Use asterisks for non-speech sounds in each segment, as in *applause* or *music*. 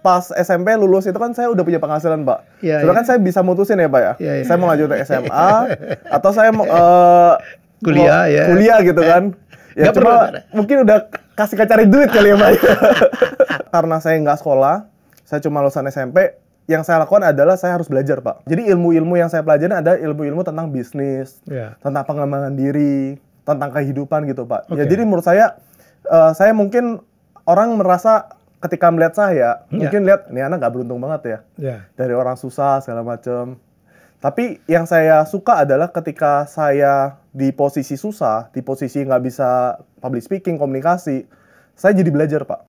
pas SMP lulus itu kan saya udah punya penghasilan, Pak. Ya, Sebenarnya iya. kan saya bisa mutusin ya, Pak ya. ya, ya. Saya mau lanjut ke SMA *laughs* atau saya mau uh, kuliah mau, ya. Kuliah gitu kan. Eh, ya gak cuma perlu, mungkin udah kasih cari duit kali ya, Pak. Ya. *laughs* Karena saya nggak sekolah, saya cuma lulusan SMP, yang saya lakukan adalah saya harus belajar, Pak. Jadi ilmu-ilmu yang saya pelajari ada ilmu-ilmu tentang bisnis, ya. tentang pengembangan diri, tentang kehidupan gitu, Pak. Okay. Ya jadi menurut saya uh, saya mungkin orang merasa ketika melihat saya yeah. mungkin lihat ini anak nggak beruntung banget ya yeah. dari orang susah segala macem. tapi yang saya suka adalah ketika saya di posisi susah di posisi nggak bisa public speaking komunikasi saya jadi belajar pak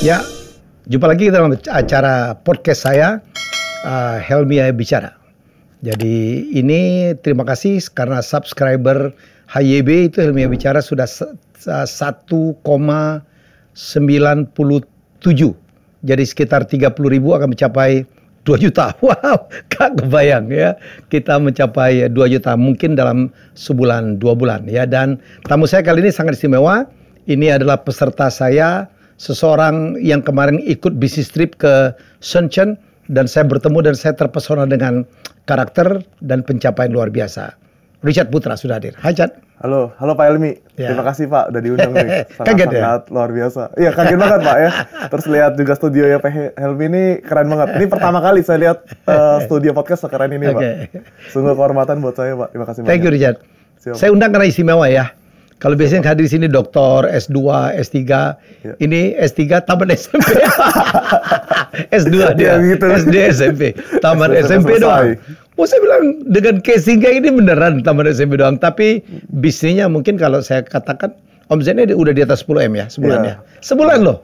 ya jumpa lagi kita dalam acara podcast saya uh, Helmi Bicara jadi ini terima kasih karena subscriber HYB itu Helmi Bicara sudah 1,97. Jadi sekitar 30 ribu akan mencapai 2 juta. *laughs* Wow, gak kebayang ya. Kita mencapai 2 juta mungkin dalam sebulan, dua bulan ya. Dan tamu saya kali ini sangat istimewa. Ini adalah peserta saya, seseorang yang kemarin ikut bisnis trip ke Shenzhen dan saya bertemu dan saya terpesona dengan karakter dan pencapaian luar biasa. Richard Putra sudah hadir. Hai Chad. Halo, halo Pak Elmi. Ya. Terima kasih Pak udah diundang nih. Sangat, *laughs* kaget ya? Sangat luar biasa. Iya kaget banget Pak ya. Terus lihat juga studio ya Pak Helmi ini keren banget. Ini pertama kali saya lihat uh, studio podcast sekeren ini okay. Pak. Sungguh kehormatan buat saya Pak. Terima kasih Thank banyak. Thank you Richard. Siap. Saya undang karena istimewa ya. Kalau iya, biasanya yang hadir di sini dokter, S2, S3. Ya. Ini S3 taman SMP. S2 dia. Ya, gitu. SD SMP. Taman SMP doang. Oh saya bilang dengan casing kayak ini beneran taman SMP doang. Tapi bisnisnya mungkin kalau saya katakan omsetnya udah di atas 10M ya sebulan ya. ya. Sebulan loh.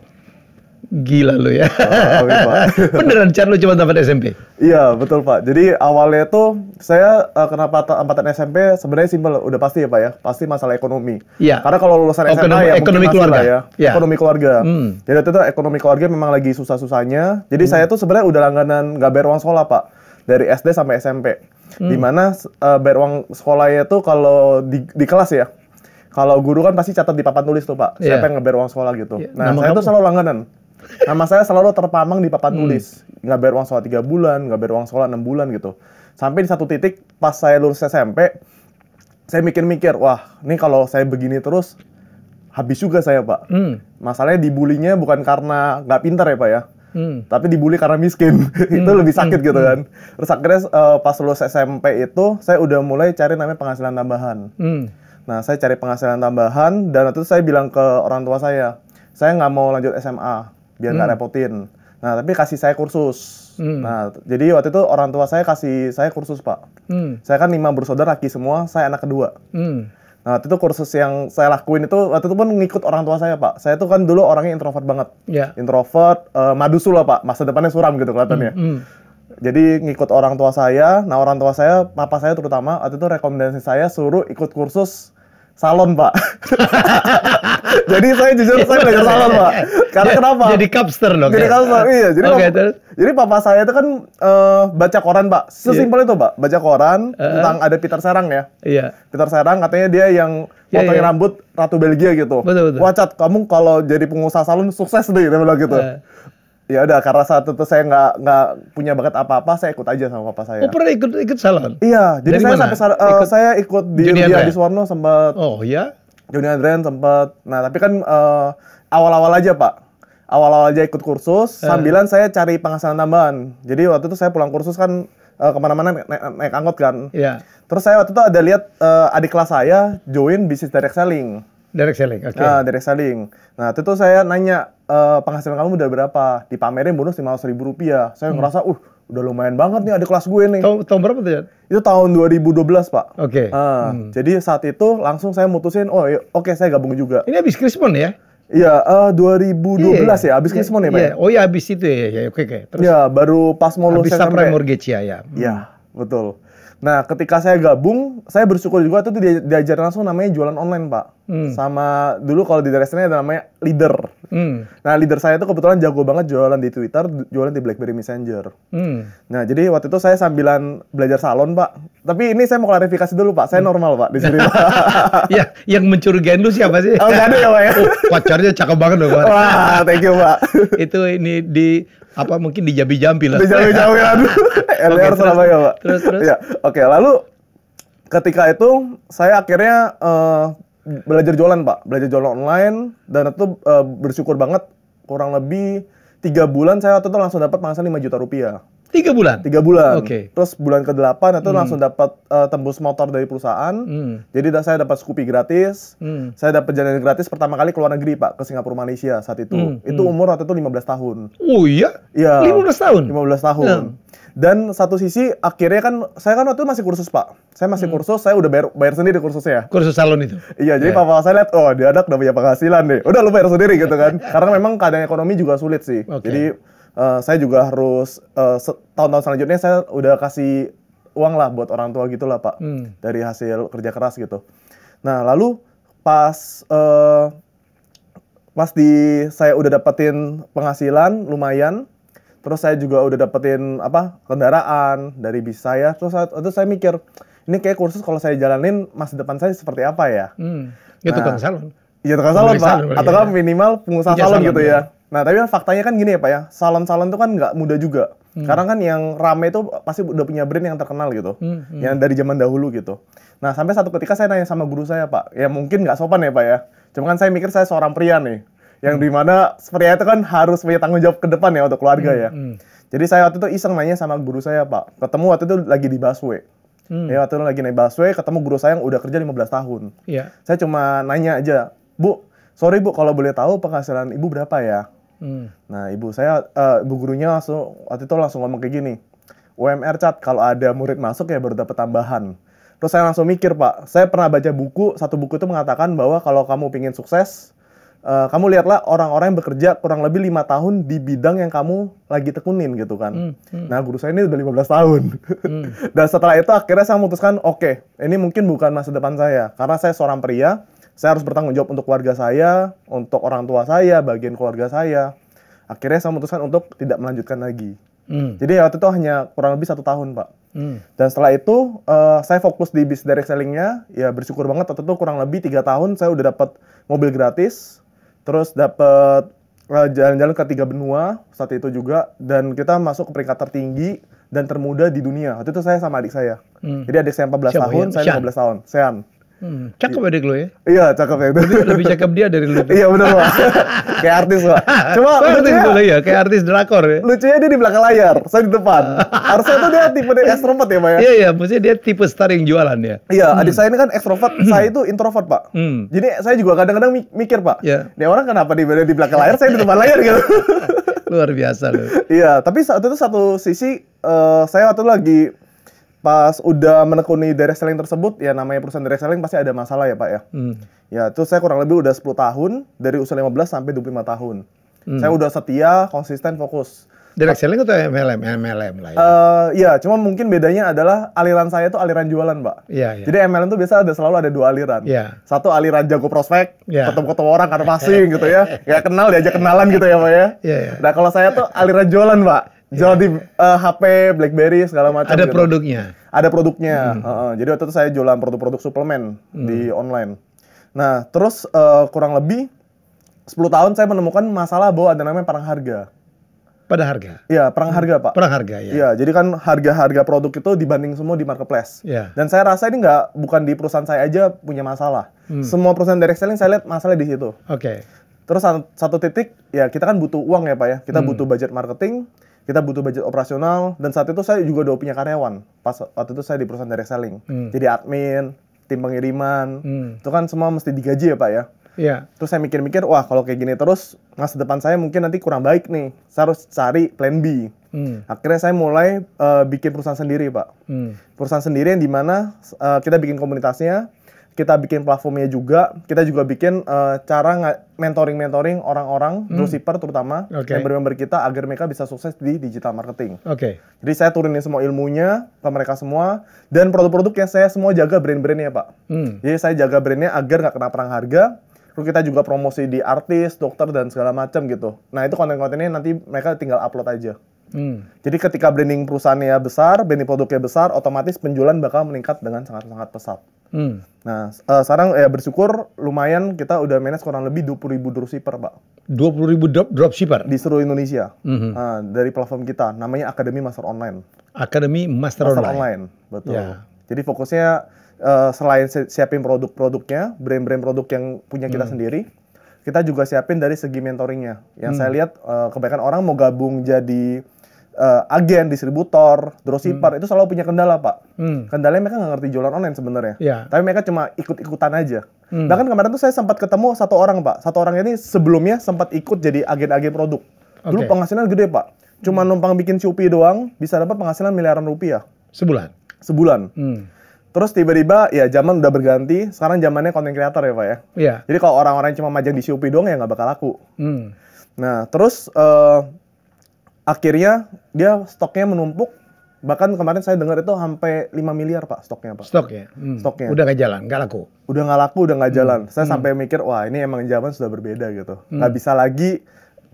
Gila lu ya. Oh, ah, okay, Pak. *laughs* Beneran Chan lu cuma tamat SMP? Iya, betul Pak. Jadi awalnya tuh saya uh, eh, kenapa tamatan eh, SMP sebenarnya simpel udah pasti ya Pak ya. Pasti masalah ekonomi. Iya. Karena kalau lulusan SMA ekonomi, ya ekonomi keluarga ya. ya. Ekonomi keluarga. Hmm. Jadi itu tuh ekonomi keluarga memang lagi susah-susahnya. Jadi hmm. saya tuh sebenarnya udah langganan gak bayar uang sekolah Pak. Dari SD sampai SMP. Hmm. Dimana uh, eh, bayar uang sekolahnya tuh kalau di, di kelas ya kalau guru kan pasti catat di papan tulis tuh pak iya. siapa yeah. yang ngeber uang sekolah gitu yeah. nah Nama saya tuh selalu langganan Nama saya selalu terpamang di papan hmm. tulis. Nggak bayar uang sekolah 3 bulan, nggak bayar uang sekolah 6 bulan gitu. Sampai di satu titik, pas saya lulus SMP, saya mikir-mikir, wah, ini kalau saya begini terus, habis juga saya, Pak. Hmm. Masalahnya dibulinya bukan karena nggak pintar ya, Pak ya. Hmm. Tapi dibully karena miskin. *laughs* itu hmm. lebih sakit hmm. gitu hmm. kan. Terus akhirnya uh, pas lulus SMP itu, saya udah mulai cari namanya penghasilan tambahan. Hmm. Nah, saya cari penghasilan tambahan dan itu saya bilang ke orang tua saya, saya nggak mau lanjut SMA biar hmm. nggak hmm. repotin. Nah, tapi kasih saya kursus. Hmm. Nah, jadi waktu itu orang tua saya kasih saya kursus, Pak. Hmm. Saya kan lima bersaudara laki semua, saya anak kedua. Hmm. Nah, waktu itu kursus yang saya lakuin itu waktu itu pun ngikut orang tua saya, Pak. Saya tuh kan dulu orangnya introvert banget. Yeah. Introvert, uh, eh, madusu lah, Pak. Masa depannya suram gitu kelihatannya. Hmm. Hmm jadi ngikut orang tua saya nah orang tua saya papa saya terutama waktu itu rekomendasi saya suruh ikut kursus salon pak *laughs* jadi saya jujur saya belajar salon pak karena kenapa jadi kapster loh jadi ya? kapster iya jadi okay, papa, jadi papa saya itu kan uh, baca koran pak iya. sesimpel yeah. itu pak baca koran uh eh, -huh. Eh. tentang ada Peter Serang ya iya yeah. Peter Serang katanya dia yang iya, potong yeah, yeah. rambut ratu Belgia gitu betul, kamu kalau jadi pengusaha salon sukses deh dia bilang gitu uh ya udah karena saat itu saya nggak nggak punya banget apa-apa saya ikut aja sama papa saya. Oh pernah ikut ikut salon? Iya, jadi Dari saya mana? sampai uh, ikut saya ikut di Juni Andrian. di Suwarno sempat. Oh iya. Juni Adrian sempat. Nah tapi kan uh, awal-awal aja pak. Awal-awal aja ikut kursus, eh. sambilan saya cari penghasilan tambahan. Jadi waktu itu saya pulang kursus kan uh, kemana-mana naik, naik, naik angkot kan. Iya. Yeah. Terus saya waktu itu ada lihat uh, adik kelas saya join bisnis direct selling. Direct selling. Oke. Okay. Nah, direct selling. Nah, itu tuh saya nanya e, penghasilan kamu udah berapa? Dipamerin bonus lima ratus ribu rupiah. Saya hmm. ngerasa, uh, udah lumayan banget nih ada kelas gue nih. Tahun, tahun berapa tuh Itu tahun 2012 pak. Oke. Okay. Nah, hmm. Jadi saat itu langsung saya mutusin, oh iya, oke okay, saya gabung juga. Ini habis Krismon ya? Iya, uh, 2012 yeah, ya, habis yeah, Krismon ya Pak? Iya, ya? Oh iya, habis itu ya, ya, ya oke, oke. Okay. Terus, ya, baru pas mau lulus SMP. Abis Mortgage ya, ya. Iya, hmm. Iya, betul. Nah, ketika saya gabung, saya bersyukur juga tuh diajar langsung namanya jualan online, Pak. Hmm. Sama dulu kalau di daerah sini ada namanya leader. Hmm. Nah, leader saya itu kebetulan jago banget jualan di Twitter, jualan di BlackBerry Messenger. Hmm. Nah, jadi waktu itu saya sambilan belajar salon, Pak. Tapi ini saya mau klarifikasi dulu, Pak. Saya hmm. normal, Pak, di sini. *laughs* ya, yang mencurigain lu siapa sih? Oh, enggak ada ya, Pak ya. Oh, pacarnya cakep banget loh, Pak. Wah, thank you, Pak. *laughs* itu ini di apa mungkin di Jambi Jambi lah. Di Jambi Jambi lah. *laughs* LDR okay, Surabaya, Pak. Terus terus. Ya, oke, okay, lalu ketika itu saya akhirnya uh, belajar jualan pak belajar jualan online dan itu uh, bersyukur banget kurang lebih tiga bulan saya waktu itu langsung dapat penghasilan lima juta rupiah Tiga bulan. Tiga bulan. Oke. Okay. Terus bulan ke delapan itu hmm. langsung dapat uh, tembus motor dari perusahaan. Hmm. Jadi saya dapat skupi gratis. Hmm. Saya dapat jalan gratis pertama kali ke luar negeri pak ke Singapura Malaysia saat itu. Hmm. Itu hmm. umur waktu itu 15 tahun. Oh iya? Iya. 15 tahun. 15 tahun. Hmm. Dan satu sisi akhirnya kan saya kan waktu itu masih kursus pak. Saya masih hmm. kursus, saya udah bayar, bayar sendiri kursusnya. Kursus salon itu. Iya, jadi yeah. papa saya lihat, oh dia anak udah punya penghasilan nih Udah lu bayar sendiri gitu kan. *laughs* Karena memang keadaan ekonomi juga sulit sih. Okay. Jadi uh, saya juga harus uh, tahun-tahun selanjutnya saya udah kasih uang lah buat orang tua gitulah pak hmm. dari hasil kerja keras gitu. Nah lalu pas uh, pas di saya udah dapetin penghasilan lumayan, terus saya juga udah dapetin apa kendaraan dari bis saya, terus saya, terus saya mikir ini kayak kursus kalau saya jalanin masa depan saya seperti apa ya? Hmm. Nah, iya. Itu kan salon. Ya tukang salon pak, atau kan minimal pengusaha salon, gitu ya. Nah, tapi kan faktanya kan gini ya Pak ya, salon-salon tuh kan nggak mudah juga. Hmm. Karena kan yang rame itu pasti udah punya brand yang terkenal gitu, hmm, hmm. yang dari zaman dahulu gitu. Nah, sampai satu ketika saya nanya sama guru saya Pak, ya mungkin nggak sopan ya Pak ya. Cuma kan saya mikir saya seorang pria nih, yang hmm. dimana pria itu kan harus punya tanggung jawab ke depan ya untuk keluarga hmm, ya. Hmm. Jadi saya waktu itu iseng nanya sama guru saya Pak, ketemu waktu itu lagi di busway. Hmm. Ya waktu itu lagi naik busway, ketemu guru saya yang udah kerja 15 tahun. Yeah. Saya cuma nanya aja, Bu, sorry Bu kalau boleh tahu penghasilan Ibu berapa ya? Hmm. Nah, ibu saya, uh, ibu gurunya langsung waktu itu langsung ngomong kayak gini, UMR cat kalau ada murid masuk ya baru dapat tambahan. Terus saya langsung mikir pak, saya pernah baca buku, satu buku itu mengatakan bahwa kalau kamu pingin sukses, uh, kamu lihatlah orang-orang yang bekerja kurang lebih lima tahun di bidang yang kamu lagi tekunin gitu kan. Hmm, hmm. Nah guru saya ini udah 15 tahun. Hmm. *laughs* Dan setelah itu akhirnya saya memutuskan, oke, okay, ini mungkin bukan masa depan saya, karena saya seorang pria, saya harus bertanggung jawab untuk keluarga saya, untuk orang tua saya, bagian keluarga saya. Akhirnya saya memutuskan untuk tidak melanjutkan lagi. Hmm. Jadi ya, waktu itu hanya kurang lebih satu tahun, Pak. Hmm. Dan setelah itu uh, saya fokus di bis direct sellingnya. Ya bersyukur banget waktu itu kurang lebih tiga tahun saya udah dapat mobil gratis, terus dapat uh, eh, jalan-jalan ke tiga benua saat itu juga, dan kita masuk ke peringkat tertinggi dan termuda di dunia. Waktu itu saya sama adik saya. Hmm. Jadi adik saya 14 Siapa tahun, ya? saya 15 tahun. Sean. Hmm, cakep ya adik lo ya? Iya, cakep ya. Lebih, lebih *laughs* cakep dia dari lu. Ya? iya, benar Pak. kayak artis Pak. *laughs* Cuma kayak artis dulu ya, kayak artis drakor ya. Lucunya dia di belakang layar, saya di depan. *laughs* Harusnya tuh dia tipe dia ekstrovert ya, Pak ya? Iya, iya, maksudnya dia tipe star yang jualan ya. Iya, hmm. adik saya ini kan ekstrovert, hmm. saya itu introvert, Pak. Hmm. Jadi saya juga kadang-kadang mikir, Pak. Iya. Yeah. orang kenapa di di belakang layar, saya di depan layar gitu. Luar biasa loh iya, tapi satu itu satu sisi uh, saya waktu itu lagi pas udah menekuni direct selling tersebut ya namanya perusahaan direct selling pasti ada masalah ya pak ya hmm. ya itu saya kurang lebih udah 10 tahun dari usia 15 sampai 25 tahun hmm. saya udah setia konsisten fokus direct selling atau MLM MLM lah ya uh, ya cuma mungkin bedanya adalah aliran saya itu aliran jualan pak ya, ya. jadi MLM itu biasa ada selalu ada dua aliran ya. satu aliran jago prospek ya. ketemu ketemu orang karena passing gitu ya ya *laughs* kenal diajak kenalan gitu ya pak ya, ya, ya. nah kalau saya tuh aliran jualan pak Iya. Jual di uh, eh, HP, BlackBerry segala macam. Ada gitu. produknya. Ada produknya. Hmm. Uh, jadi waktu itu saya jualan produk-produk suplemen hmm. di online. Nah, terus uh, kurang lebih 10 tahun saya menemukan masalah bahwa ada namanya perang harga. Pada harga? Iya, perang hmm. harga Pak. Perang harga ya. Iya, jadi kan harga-harga produk itu dibanding semua di marketplace. Iya. Dan saya rasa ini nggak, bukan di perusahaan saya aja punya masalah. Hmm. Semua perusahaan direct selling saya lihat masalah di situ. Oke. Okay. Terus satu, satu titik, ya kita kan butuh uang ya Pak ya. Kita hmm. butuh budget marketing, kita butuh budget operasional dan saat itu saya juga udah punya karyawan pas waktu itu saya di perusahaan direct selling hmm. jadi admin tim pengiriman hmm. itu kan semua mesti digaji ya pak ya Yeah. Terus saya mikir-mikir, wah kalau kayak gini terus masa depan saya mungkin nanti kurang baik nih. Saya harus cari plan B. Hmm. Akhirnya saya mulai uh, bikin perusahaan sendiri, Pak. Hmm. Perusahaan sendiri yang dimana uh, eh, kita bikin komunitasnya, kita bikin platformnya juga kita juga bikin uh, cara mentoring mentoring orang-orang hmm. dropshipper terutama okay. member-member kita agar mereka bisa sukses di digital marketing. Oke. Okay. Jadi saya turunin semua ilmunya ke mereka semua dan produk-produknya saya semua jaga brand-brandnya pak. Hmm. Jadi saya jaga brandnya agar nggak kena perang harga. Terus kita juga promosi di artis, dokter dan segala macam gitu. Nah itu konten-kontennya nanti mereka tinggal upload aja. Hmm. Jadi ketika branding perusahaannya besar, branding produknya besar, otomatis penjualan bakal meningkat dengan sangat-sangat pesat. Hmm. Nah, uh, sekarang ya bersyukur lumayan kita udah manage kurang lebih 20 ribu dropshipper, Pak. 20 ribu drop dropshipper? Di seluruh Indonesia. Mm -hmm. uh, dari platform kita, namanya Akademi Master Online. Akademi Master, Master Online. Online, betul. Yeah. Jadi fokusnya uh, selain siapin produk-produknya, brand-brand produk yang punya kita mm. sendiri, kita juga siapin dari segi mentoringnya. Yang mm. saya lihat uh, kebanyakan orang mau gabung jadi uh, agen, distributor, dropshipper hmm. itu selalu punya kendala pak. Hmm. Kendalanya mereka nggak ngerti jualan online sebenarnya. Yeah. Tapi mereka cuma ikut-ikutan aja. Hmm. Bahkan kemarin tuh saya sempat ketemu satu orang pak. Satu orang ini sebelumnya sempat ikut jadi agen-agen produk. Okay. Dulu penghasilan gede pak. Cuma hmm. numpang bikin Shopee doang bisa dapat penghasilan miliaran rupiah. Sebulan. Sebulan. Hmm. Terus tiba-tiba ya zaman udah berganti, sekarang zamannya konten kreator ya pak ya. Iya. Jadi kalau orang-orang cuma majang di Shopee doang ya nggak bakal laku. Hmm. Nah terus uh, akhirnya dia stoknya menumpuk bahkan kemarin saya dengar itu sampai 5 miliar pak stoknya pak stok ya? hmm. stoknya udah nggak jalan nggak laku udah nggak laku udah nggak hmm. jalan hmm. saya hmm. sampai mikir wah ini emang zaman sudah berbeda gitu hmm. nggak hmm. bisa lagi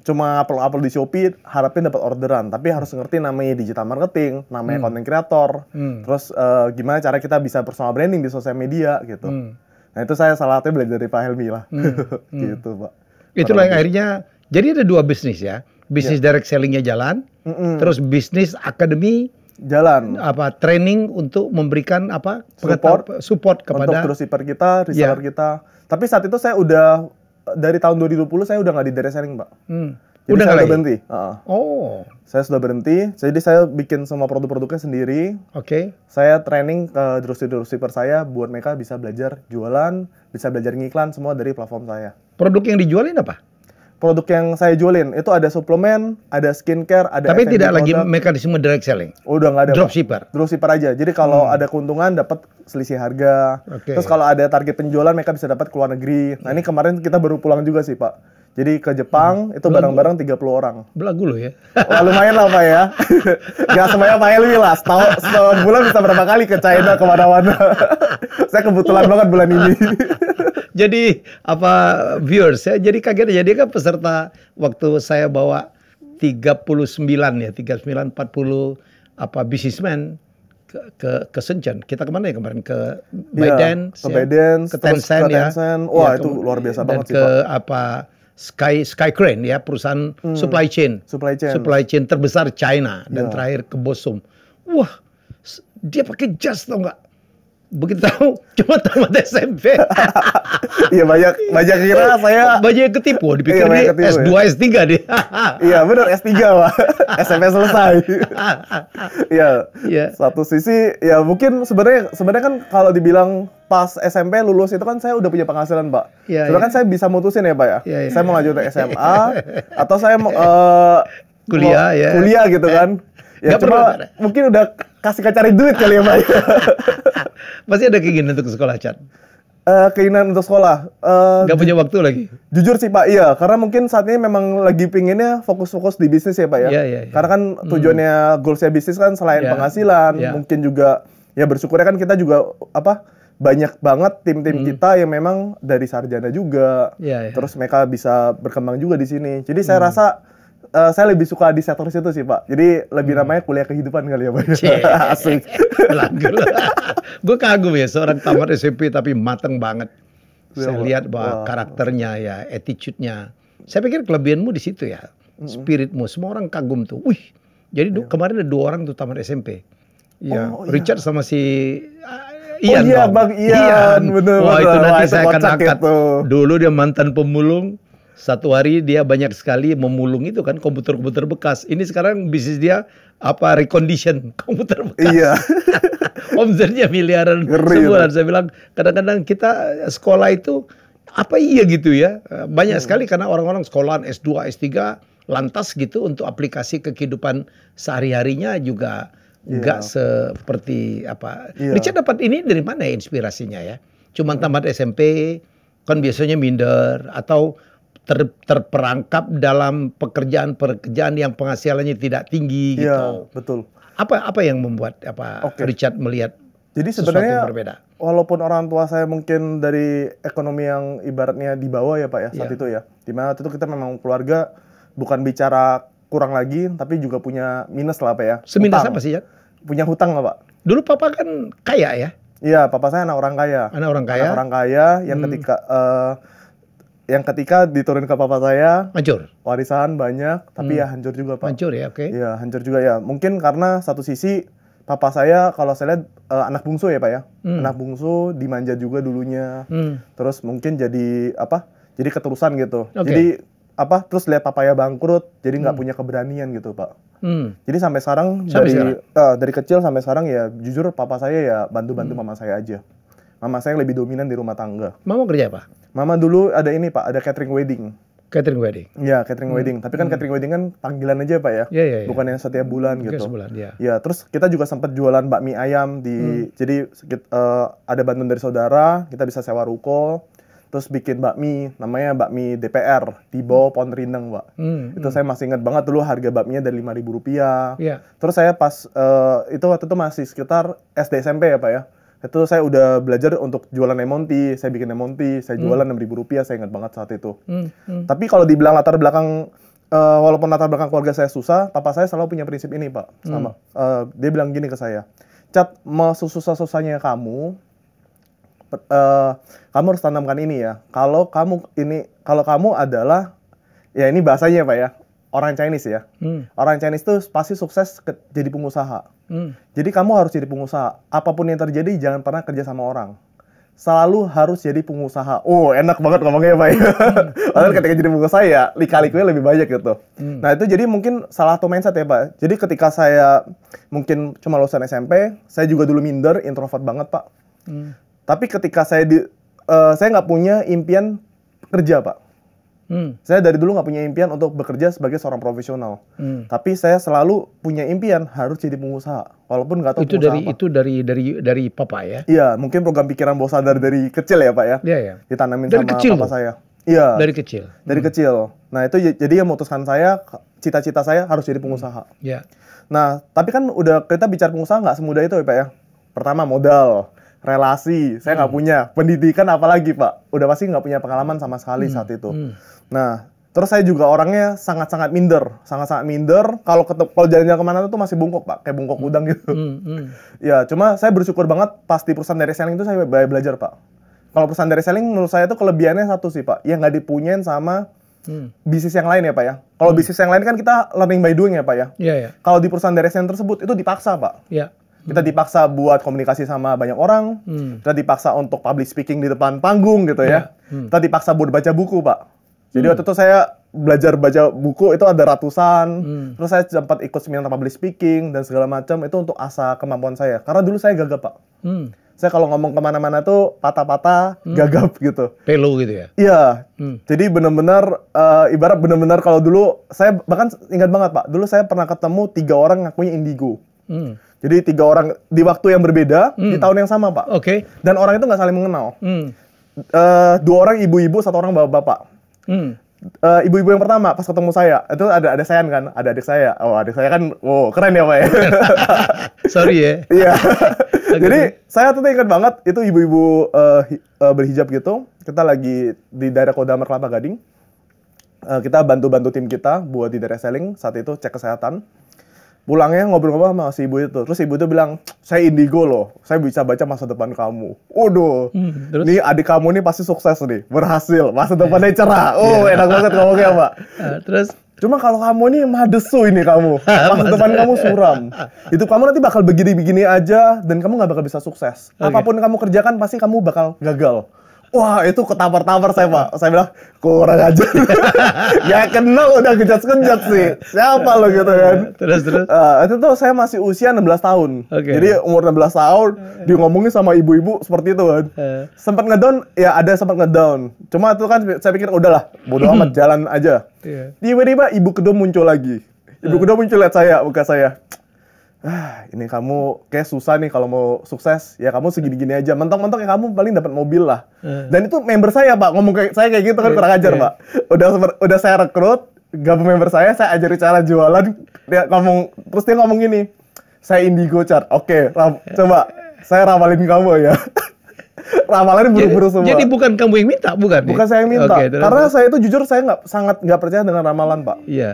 cuma upload-upload di Shopee harapin dapat orderan tapi harus ngerti namanya digital marketing namanya hmm. content creator hmm. terus uh, gimana cara kita bisa personal branding di sosial media gitu hmm. nah itu saya salah satu belajar dari Pak Helmi lah hmm. *laughs* hmm. gitu pak itulah yang akhirnya jadi ada dua bisnis ya bisnis yeah. direct sellingnya jalan, mm -mm. terus bisnis akademi jalan apa training untuk memberikan apa support support kepada untuk terus kita, reseller yeah. kita. Tapi saat itu saya udah dari tahun 2020 saya udah nggak di direct selling, Pak. Hmm. Jadi udah saya sudah berhenti. Uh. Oh. Saya sudah berhenti. Jadi saya bikin semua produk-produknya sendiri. Oke. Okay. Saya training ke dropshipper saya buat mereka bisa belajar jualan, bisa belajar ngiklan semua dari platform saya. Produk yang dijualin apa? produk yang saya jualin itu ada suplemen, ada skincare, ada Tapi tidak product. lagi mekanisme direct selling. Udah nggak ada. Dropshipper. Dropshipper aja. Jadi kalau hmm. ada keuntungan dapat selisih harga. Okay. Terus kalau ada target penjualan mereka bisa dapat ke luar negeri. Nah, ini hmm. kemarin kita baru pulang juga sih, Pak. Jadi ke Jepang hmm. itu barang bareng 30 orang. Belagu lo ya. Wah, lumayan lah Pak ya. *laughs* Gak semuanya Pak Elwi lah. Setahun, setahun bulan bisa berapa kali ke China kemana-mana. *laughs* Saya kebetulan banget bulan ini. *laughs* jadi apa viewers ya jadi kaget jadi ya. kan peserta waktu saya bawa 39 ya 39 40 apa businessman ke ke, ke Shenzhen. Kita kemana ya kemarin ke iya, Biden, ya, ke Biden, ya, ke Tencent, ke ya? Tencent. Ya. Wah, ya, itu luar biasa dan banget ke Pak. apa Sky sky crane ya perusahaan hmm, supply chain. Supply chain. Supply chain terbesar China dan ya. terakhir ke Bosom. Wah, dia pakai jas tau nggak? begitu tahu *laughs* cuma tamat SMP. *laughs* Iya banyak banyak kira *laughs* saya banyak ketipu dipikir iya, ketipu, S2 S3 deh. iya benar S3 lah, SMP selesai. Iya. Iya. Satu sisi ya mungkin sebenarnya sebenarnya kan kalau dibilang pas SMP lulus itu kan saya udah punya penghasilan, Pak. Iya. Sebenarnya iya. kan saya bisa mutusin ya, Pak ya. Iya, iya. Saya mau lanjut SMA atau saya mau uh, kuliah ya. Kuliah gitu kan. Eh. Ya gak perlu. mungkin udah kasih cari duit kali ya Pak. *laughs* Pasti ada keinginan untuk sekolah Chan. Uh, keinginan untuk sekolah. Uh, eh, Gak punya waktu lagi. Jujur sih Pak, iya. Karena mungkin saat ini memang lagi pinginnya fokus-fokus di bisnis ya Pak ya. ya, ya, ya. Karena kan hmm. tujuannya hmm. goalsnya bisnis kan selain ya. penghasilan, ya. mungkin juga ya bersyukurnya kan kita juga apa banyak banget tim-tim hmm. kita yang memang dari sarjana juga. ya, ya. Terus mereka bisa berkembang juga di sini. Jadi saya hmm. rasa uh, saya lebih suka di sektor situ sih pak. Jadi lebih hmm. namanya kuliah kehidupan kali ya pak. *laughs* Asik. *laughs* Gue kagum ya seorang tamat SMP tapi mateng banget. Iya, saya lihat bahwa wow. karakternya ya, attitude-nya. Saya pikir kelebihanmu di situ ya, spiritmu. Semua orang kagum tuh. Wih, jadi ya. kemarin ada dua orang tuh tamat SMP. Ya, oh, iya. Richard iya. sama si ah, oh, Ian. Oh iya, dong. Bang Ian. Ian. Bener, Wah, bener. itu nanti Wah, saya akan angkat. Itu. Dulu dia mantan pemulung, satu hari dia banyak sekali memulung itu kan komputer-komputer bekas. Ini sekarang bisnis dia apa recondition *laughs* komputer bekas. Iya. *laughs* Omzetnya miliaran sebulan. Saya bilang kadang-kadang kita sekolah itu apa iya gitu ya. Banyak hmm. sekali karena orang-orang sekolahan S2, S3 lantas gitu untuk aplikasi ke kehidupan sehari-harinya juga nggak yeah. seperti apa. Yeah. Richard dapat ini dari mana ya inspirasinya ya? Cuman tamat SMP, kan biasanya minder atau ter, terperangkap dalam pekerjaan-pekerjaan yang penghasilannya tidak tinggi ya, gitu. betul. Apa apa yang membuat apa okay. Richard melihat jadi sebenarnya berbeda? Walaupun orang tua saya mungkin dari ekonomi yang ibaratnya di bawah ya Pak ya saat yeah. itu ya. Dimana waktu itu kita memang keluarga bukan bicara kurang lagi tapi juga punya minus lah Pak ya. Seminus apa sih ya? Punya hutang lah Pak. Dulu Papa kan kaya ya? Iya, Papa saya anak orang kaya. Anak orang kaya. Anak orang kaya yang hmm. ketika uh, yang ketika diturunkan ke papa saya hancur warisan banyak tapi hmm. ya hancur juga pak hancur ya oke okay. ya hancur juga ya mungkin karena satu sisi papa saya kalau saya lihat uh, anak bungsu ya pak ya hmm. anak bungsu dimanja juga dulunya hmm. terus mungkin jadi apa jadi keterusan gitu okay. jadi apa terus lihat papa ya bangkrut jadi nggak hmm. punya keberanian gitu pak hmm. jadi sampai sekarang sampai dari sekarang? Uh, dari kecil sampai sekarang ya jujur papa saya ya bantu bantu hmm. mama saya aja mama saya lebih dominan di rumah tangga. Mama kerja apa? Mama dulu ada ini pak, ada catering wedding. Catering wedding. Iya, catering hmm. wedding. Tapi kan hmm. catering wedding kan panggilan aja pak ya. Iya, iya. Ya. Bukan yang setiap bulan gitu. Setiap bulan. iya. Iya. terus kita juga sempat jualan bakmi ayam di hmm. jadi uh, ada bantuan dari saudara, kita bisa sewa ruko, terus bikin bakmi namanya bakmi DPR di bawah hmm. pohon rindang pak hmm, itu hmm. saya masih ingat banget dulu harga bakminya dari lima ribu rupiah Iya. terus saya pas uh, itu waktu itu masih sekitar SD SMP ya pak ya itu saya udah belajar untuk jualan emonti, saya bikin emonti, saya hmm. jualan enam ribu rupiah, saya ingat banget saat itu. Hmm. Hmm. Tapi kalau dibilang latar belakang, uh, walaupun latar belakang keluarga saya susah, papa saya selalu punya prinsip ini pak, hmm. sama. Hmm. Uh, dia bilang gini ke saya, cat, mau susah-susahnya kamu, uh, kamu harus tanamkan ini ya. Kalau kamu ini, kalau kamu adalah, ya ini bahasanya pak ya, orang Chinese ya. Hmm. Orang Chinese tuh pasti sukses ke, jadi pengusaha. Hmm. Jadi kamu harus jadi pengusaha. Apapun yang terjadi jangan pernah kerja sama orang. Selalu harus jadi pengusaha. Oh, enak banget ngomongnya, Pak. Hmm. *laughs* Padahal ketika jadi pengusaha ya likalikunya lebih banyak gitu. Hmm. Nah, itu jadi mungkin salah satu mindset ya, Pak. Jadi ketika saya mungkin cuma lulusan SMP, saya juga dulu minder, introvert banget, Pak. Hmm. Tapi ketika saya di uh, saya nggak punya impian kerja, Pak Hmm. Saya dari dulu nggak punya impian untuk bekerja sebagai seorang profesional, hmm. tapi saya selalu punya impian harus jadi pengusaha, walaupun nggak tahu itu dari apa. itu dari dari dari papa ya? Iya, mungkin program pikiran bos sadar dari kecil ya pak ya? Iya ya. Ditanamin dari sama kecil papa saya. Iya. Dari kecil. Dari hmm. kecil. Nah itu ya, jadi yang memutuskan saya cita-cita saya harus jadi pengusaha. Iya. Hmm. Nah tapi kan udah kita bicara pengusaha nggak semudah itu ya pak ya? Pertama modal relasi saya nggak hmm. punya pendidikan apalagi pak udah pasti nggak punya pengalaman sama sekali hmm. saat itu hmm. nah terus saya juga orangnya sangat sangat minder sangat sangat minder kalau ketep kalau jalan-jalan kemana tuh masih bungkuk pak kayak bungkok hmm. udang gitu hmm. Hmm. ya cuma saya bersyukur banget pasti perusahaan dari selling itu saya belajar pak kalau perusahaan dari selling menurut saya itu kelebihannya satu sih pak yang nggak dipunyain sama hmm. bisnis yang lain ya pak ya. Kalau hmm. bisnis yang lain kan kita learning by doing ya pak ya. yeah, Yeah. Kalau di perusahaan dari selling tersebut itu dipaksa pak. Yeah. Kita dipaksa buat komunikasi sama banyak orang. Hmm. Kita dipaksa untuk public speaking di depan panggung gitu ya. Iya. Hmm. Kita dipaksa buat baca buku, Pak. Jadi hmm. waktu itu saya belajar baca buku itu ada ratusan. Hmm. Terus saya sempat ikut seminar public speaking dan segala macam itu untuk asa kemampuan saya. Karena dulu saya gagap pak. Hmm. Saya kalau ngomong kemana-mana tuh patah-patah, hmm. gagap gitu. Pelu gitu ya? Iya. Hmm. Jadi benar-benar uh, ibarat benar-benar kalau dulu saya bahkan ingat banget pak. Dulu saya pernah ketemu tiga orang ngakunya indigo. Hmm. Jadi tiga orang di waktu yang berbeda hmm. di tahun yang sama pak. Oke. Okay. Dan orang itu nggak saling mengenal. Hmm. Uh, dua orang ibu-ibu, satu orang bapak-bapak. Hmm. Eh, ibu-ibu -bapak. hmm. uh, yang pertama pas ketemu saya itu ada ada saya kan ada adik saya oh adik saya kan wow keren ya pak ya *laughs* sorry ya iya *laughs* jadi saya tuh ingat banget itu ibu-ibu uh, uh, berhijab gitu kita lagi di daerah Kodamar Kelapa Gading uh, kita bantu-bantu tim kita buat di daerah selling saat itu cek kesehatan pulangnya ngobrol-ngobrol sama si ibu itu terus ibu itu bilang saya indigo loh saya bisa baca masa depan kamu waduh hmm, nih adik kamu nih pasti sukses nih berhasil masa depannya *laughs* cerah oh yeah. enak banget kamu kayak mbak *laughs* eh, terus cuma kalau kamu ini madesu ini kamu *laughs* masa depan kamu suram Itu kamu nanti bakal begini-begini aja dan kamu nggak bakal bisa sukses okay. apapun kamu kerjakan pasti kamu bakal gagal Wah itu ketabar-tabar saya pak. Saya bilang kurang aja. *laughs* ya kenal udah kejat-kejat sih. Siapa lo gitu kan. Iya, terus terus. Uh, itu tuh saya masih usia 16 tahun. Okay. Jadi umur 16 tahun iya. di ngomongin sama ibu-ibu seperti itu kan. Iya. Sempat ngedown ya ada sempat ngedown. Cuma itu kan saya pikir udahlah bodo hmm. amat jalan aja. Tiba-tiba yeah. ibu kedua muncul lagi. Ibu kedua muncul lihat saya buka saya ah ini kamu kayak susah nih kalau mau sukses ya kamu segini-gini aja mentok-mentok ya kamu paling dapat mobil lah uh. dan itu member saya pak ngomong kayak saya kayak gitu kan eh, kurang ajar eh. pak udah udah saya rekrut gabung member saya saya ajari cara jualan dia ngomong terus dia ngomong gini saya indigo chart oke okay, coba saya ramalin kamu ya *laughs* Ramalannya buru-buru semua. Jadi bukan kamu yang minta, bukan? Ya? Bukan saya yang minta. Okay, Karena saya itu jujur saya nggak sangat nggak percaya dengan ramalan, Pak. Iya.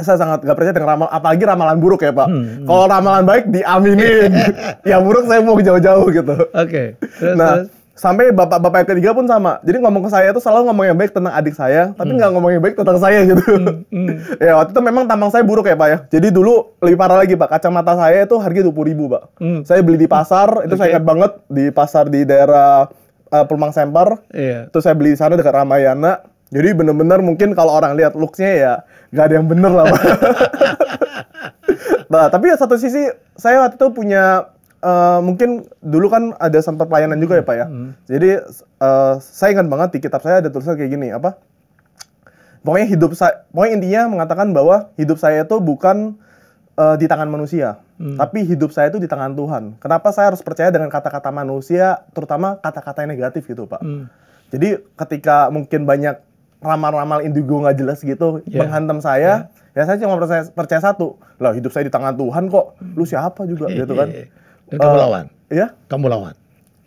Saya sangat nggak percaya dengan ramalan, apalagi ramalan buruk ya, Pak. Hmm, hmm. Kalau ramalan baik diaminin, *laughs* yang buruk saya mau jauh-jauh gitu. Oke. Okay. nah, sampai bapak-bapak yang ketiga pun sama. Jadi ngomong ke saya itu selalu ngomong yang baik tentang adik saya, tapi hmm. nggak hmm. ngomong yang baik tentang saya gitu. Hmm. Hmm. *laughs* ya waktu itu memang tampang saya buruk ya pak ya. Jadi dulu lebih parah lagi pak, kacamata saya itu harga dua puluh ribu pak. Hmm. Saya beli di pasar, itu okay. saya ingat banget di pasar di daerah uh, eh, Pulmang Semper. Yeah. Terus saya beli di sana dekat Ramayana. Jadi bener-bener mungkin kalau orang lihat looksnya ya nggak ada yang bener lah pak. *laughs* nah tapi ya satu sisi saya waktu itu punya Eh, mungkin dulu kan ada sempat pelayanan juga ya Pak ya. Hmm. Jadi uh, saya ingat banget di kitab saya ada tulisan kayak gini, apa? Pokoknya hidup saya, pokoknya intinya mengatakan bahwa hidup saya itu bukan uh, di tangan manusia, hmm. tapi hidup saya itu di tangan Tuhan. Kenapa saya harus percaya dengan kata-kata manusia, terutama kata-kata yang negatif gitu Pak? Hmm. Jadi ketika mungkin banyak ramal-ramal indigo nggak jelas gitu yeah. menghantam saya, yeah. ya saya cuma percaya, percaya satu, lah hidup saya di tangan Tuhan kok, lu siapa juga ya, gitu ya, kan? Ya, dan kamu uh, lawan? Iya. Kamu lawan?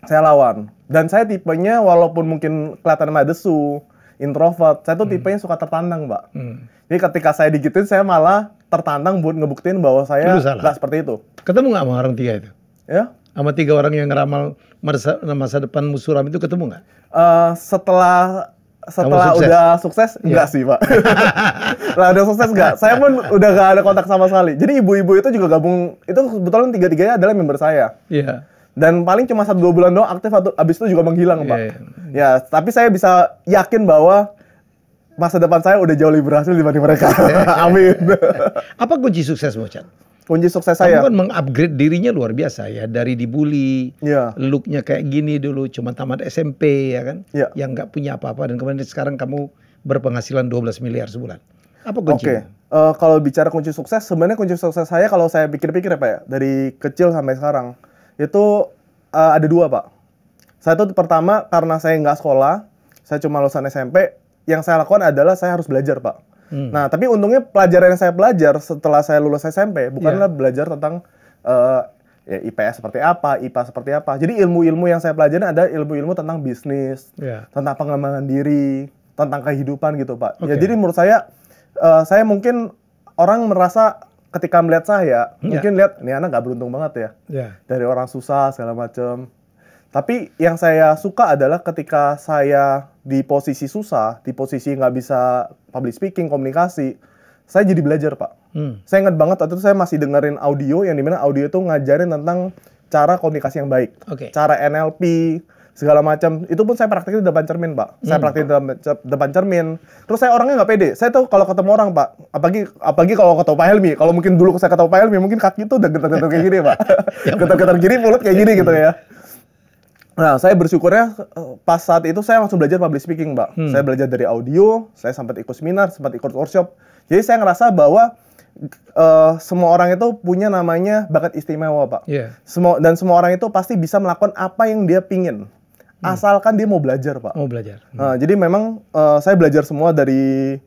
Saya lawan. Dan saya tipenya walaupun mungkin kelihatan madesu, introvert, saya tuh hmm. tipenya suka tertantang, Mbak. Hmm. Jadi ketika saya digituin, saya malah tertantang buat ngebuktiin bahwa saya nggak seperti itu. Ketemu nggak sama orang tiga itu? Ya. Sama tiga orang yang ngeramal masa, masa depan musuram itu ketemu nggak? Uh, setelah setelah udah sukses yeah. enggak sih pak *laughs* lah udah sukses enggak saya pun udah gak ada kontak sama sekali jadi ibu-ibu itu juga gabung itu kebetulan tiga-tiganya adalah member saya iya dan paling cuma satu dua bulan doang aktif atau abis itu juga menghilang yeah. pak iya, iya. ya tapi saya bisa yakin bahwa masa depan saya udah jauh lebih berhasil dibanding mereka iya. *laughs* amin apa kunci sukses Chan kunci sukses saya. Kamu kan mengupgrade dirinya luar biasa ya dari dibully, yeah. looknya kayak gini dulu cuma tamat SMP ya kan, yeah. yang nggak punya apa-apa dan kemudian sekarang kamu berpenghasilan 12 miliar sebulan. Apa kuncinya? Oke, okay. uh, eh, kalau bicara kunci sukses, sebenarnya kunci sukses saya kalau saya pikir-pikir ya, Pak ya, dari kecil sampai sekarang itu uh, ada dua Pak. Saya itu pertama karena saya nggak sekolah, saya cuma lulusan SMP. Yang saya lakukan adalah saya harus belajar Pak. Hmm. Nah, tapi untungnya pelajaran yang saya belajar setelah saya lulus SMP bukanlah iya. yeah. belajar tentang uh, ya, IPS seperti apa, IPA seperti apa. Jadi ilmu-ilmu yang saya pelajari ada ilmu-ilmu tentang bisnis, yeah. tentang pengembangan diri, tentang kehidupan gitu, Pak. Okay. Ya, jadi menurut saya uh, saya mungkin orang merasa ketika melihat saya yeah. mungkin lihat ini anak gak beruntung banget ya yeah. dari orang susah segala macem tapi yang saya suka adalah ketika saya di posisi susah, di posisi nggak bisa public speaking, komunikasi, saya jadi belajar pak. Hmm. Saya ingat banget waktu itu saya masih dengerin audio yang dimana audio itu ngajarin tentang cara komunikasi yang baik, okay. cara NLP segala macam. Itu pun saya praktekin di depan cermin pak. Hmm. Saya praktekin di depan, cermin. Terus saya orangnya nggak pede. Saya tuh kalau ketemu orang pak, apalagi apalagi kalau ketemu Pak Helmi. Kalau mungkin dulu saya ketemu Pak Helmi, mungkin kaki tuh udah getar-getar kayak gini pak, *laughs* ya, getar-getar gini mulut kayak gini gitu ya iya, iya. Nah, saya bersyukurnya eh, pas saat itu saya langsung belajar public speaking, Mbak. Hmm. Saya belajar dari audio, saya sempat ikut seminar, sempat ikut workshop. Jadi saya ngerasa bahwa uh, semua orang itu punya namanya bakat istimewa, Pak. Yeah. Semua dan semua orang itu pasti bisa melakukan apa yang dia pingin. Hmm. Asalkan dia mau belajar, Pak. Mau belajar. Hmm. Nah, jadi memang uh, saya belajar semua dari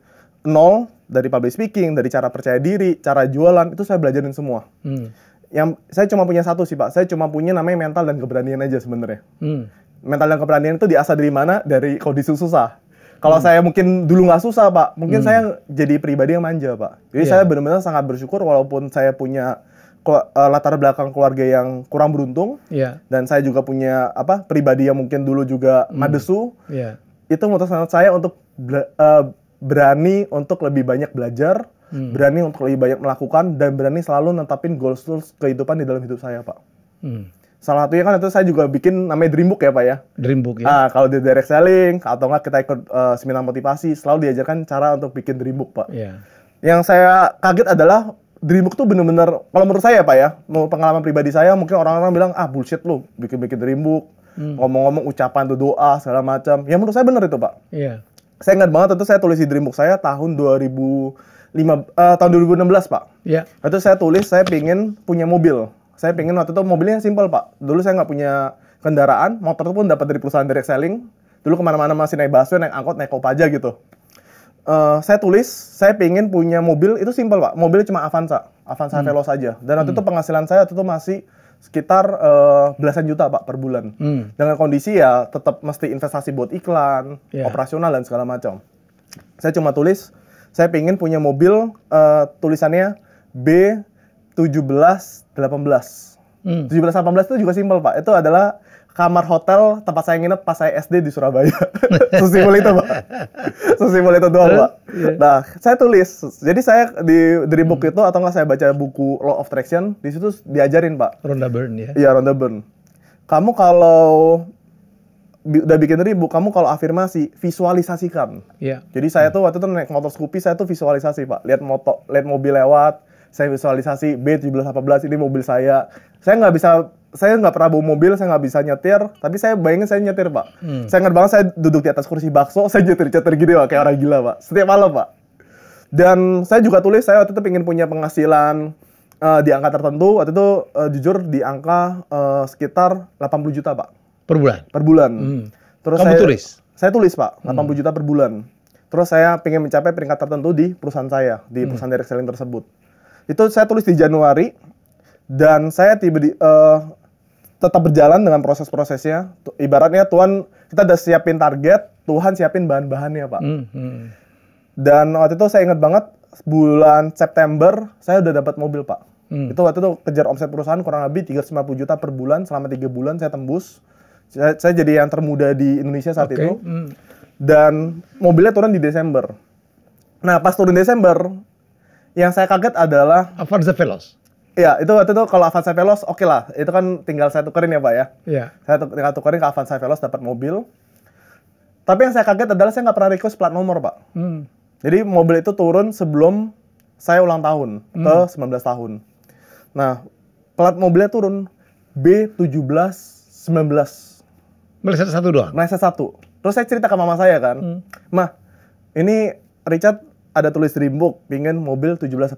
nol, dari public speaking, dari cara percaya diri, cara jualan, itu saya belajarin semua. Hmm yang saya cuma punya satu sih pak saya cuma punya namanya mental dan keberanian aja sebenarnya hmm. mental dan keberanian itu diasah dari mana dari kondisi susah kalau hmm. saya mungkin dulu nggak susah pak mungkin hmm. saya jadi pribadi yang manja pak jadi yeah. saya benar-benar sangat bersyukur walaupun saya punya eh, latar belakang keluarga yang kurang beruntung yeah. dan saya juga punya apa pribadi yang mungkin dulu juga hmm. madesu yeah. itu memutuskan saya untuk eh, berani untuk lebih banyak belajar hmm. berani untuk lebih banyak melakukan dan berani selalu nentapin goals tools kehidupan di dalam hidup saya pak hmm. salah satunya kan itu saya juga bikin namanya dream book ya pak ya dream book ya ah kalau di direct selling atau enggak kita ikut uh, seminar motivasi selalu diajarkan cara untuk bikin dream book pak yeah. yang saya kaget adalah Dreambook tuh benar-benar kalau menurut saya ya, pak ya, pengalaman pribadi saya mungkin orang-orang bilang ah bullshit lu bikin-bikin Dreambook, book. Hmm. ngomong-ngomong ucapan tuh doa segala macam. Ya menurut saya benar itu pak. Iya. Yeah. Saya ingat banget tentu saya tulis di Dreambook saya tahun 2000 lima, uh, tahun 2016 pak. Iya. Yeah. Itu saya tulis saya pingin punya mobil. Saya pingin waktu itu mobilnya simpel pak. Dulu saya nggak punya kendaraan, motor itu pun dapat dari perusahaan direct selling. Dulu kemana-mana masih naik busway, naik angkot, naik kop aja gitu. Uh, saya tulis, saya pingin punya mobil, itu simpel pak, mobilnya cuma Avanza, Avanza hmm. Veloz saja. Dan waktu hmm. itu penghasilan saya waktu itu masih sekitar uh, belasan juta pak per bulan. Hmm. Dengan kondisi ya tetap mesti investasi buat iklan, yeah. operasional dan segala macam. Saya cuma tulis, saya pengen punya mobil uh, tulisannya B 1718. Hmm. 1718 itu juga simpel Pak. Itu adalah kamar hotel tempat saya nginep pas saya SD di Surabaya. *laughs* Sesimpel itu Pak. Sesimpel itu doang Pak. Iya. Nah, saya tulis. Jadi saya di dari buku hmm. itu atau enggak saya baca buku Law of Traction, di situ diajarin Pak. Ronda Burn ya. Iya, Ronda Burn. Kamu kalau udah bikin ribu, kamu kalau afirmasi visualisasikan. Iya. Jadi saya tuh waktu itu naik motor Scoopy, saya tuh visualisasi pak. Lihat motor, lihat mobil lewat, saya visualisasi B1718 ini mobil saya. Saya nggak bisa, saya nggak pernah bawa mobil, saya nggak bisa nyetir. Tapi saya bayangin saya nyetir pak. Hmm. Saya nggak banget saya duduk di atas kursi bakso, saya nyetir-nyetir gini gitu pak, ya, kayak orang gila pak. Setiap malam pak. Dan saya juga tulis, saya waktu itu ingin punya penghasilan uh, di angka tertentu. Waktu itu uh, jujur di angka uh, sekitar 80 juta pak Per bulan. Per bulan. Hmm. Terus Kamu saya, tulis? Saya tulis pak, 80 hmm. juta per bulan. Terus saya pengen mencapai peringkat tertentu di perusahaan saya, di hmm. perusahaan hmm. direct selling tersebut. Itu saya tulis di Januari dan saya tiba di uh, tetap berjalan dengan proses-prosesnya. Ibaratnya Tuhan kita udah siapin target, Tuhan siapin bahan-bahannya pak. Hmm. Hmm. Dan waktu itu saya ingat banget bulan September saya udah dapat mobil pak. Hmm. Itu waktu itu kejar omset perusahaan kurang lebih 350 juta per bulan selama tiga bulan saya tembus. Saya, saya jadi yang termuda di Indonesia saat okay. itu. Hmm. Dan mobilnya turun di Desember. Nah, pas turun Desember, yang saya kaget adalah Avanza Veloz. Iya, itu waktu itu kalau Avanza Veloz oke okay lah, itu kan tinggal saya tukerin ya, Pak ya. Iya. Saya tinggal tukerin ke Avanza Veloz dapat mobil. Tapi yang saya kaget adalah saya nggak pernah request plat nomor, Pak. Hmm. Jadi mobil itu turun sebelum saya ulang tahun hmm. ke 19 tahun. Nah, plat mobilnya turun b 1719 Meleset satu doang? Meleset satu. Terus saya cerita ke mama saya kan, hmm. Mah, ini Richard ada tulis book, pingin mobil 17-18.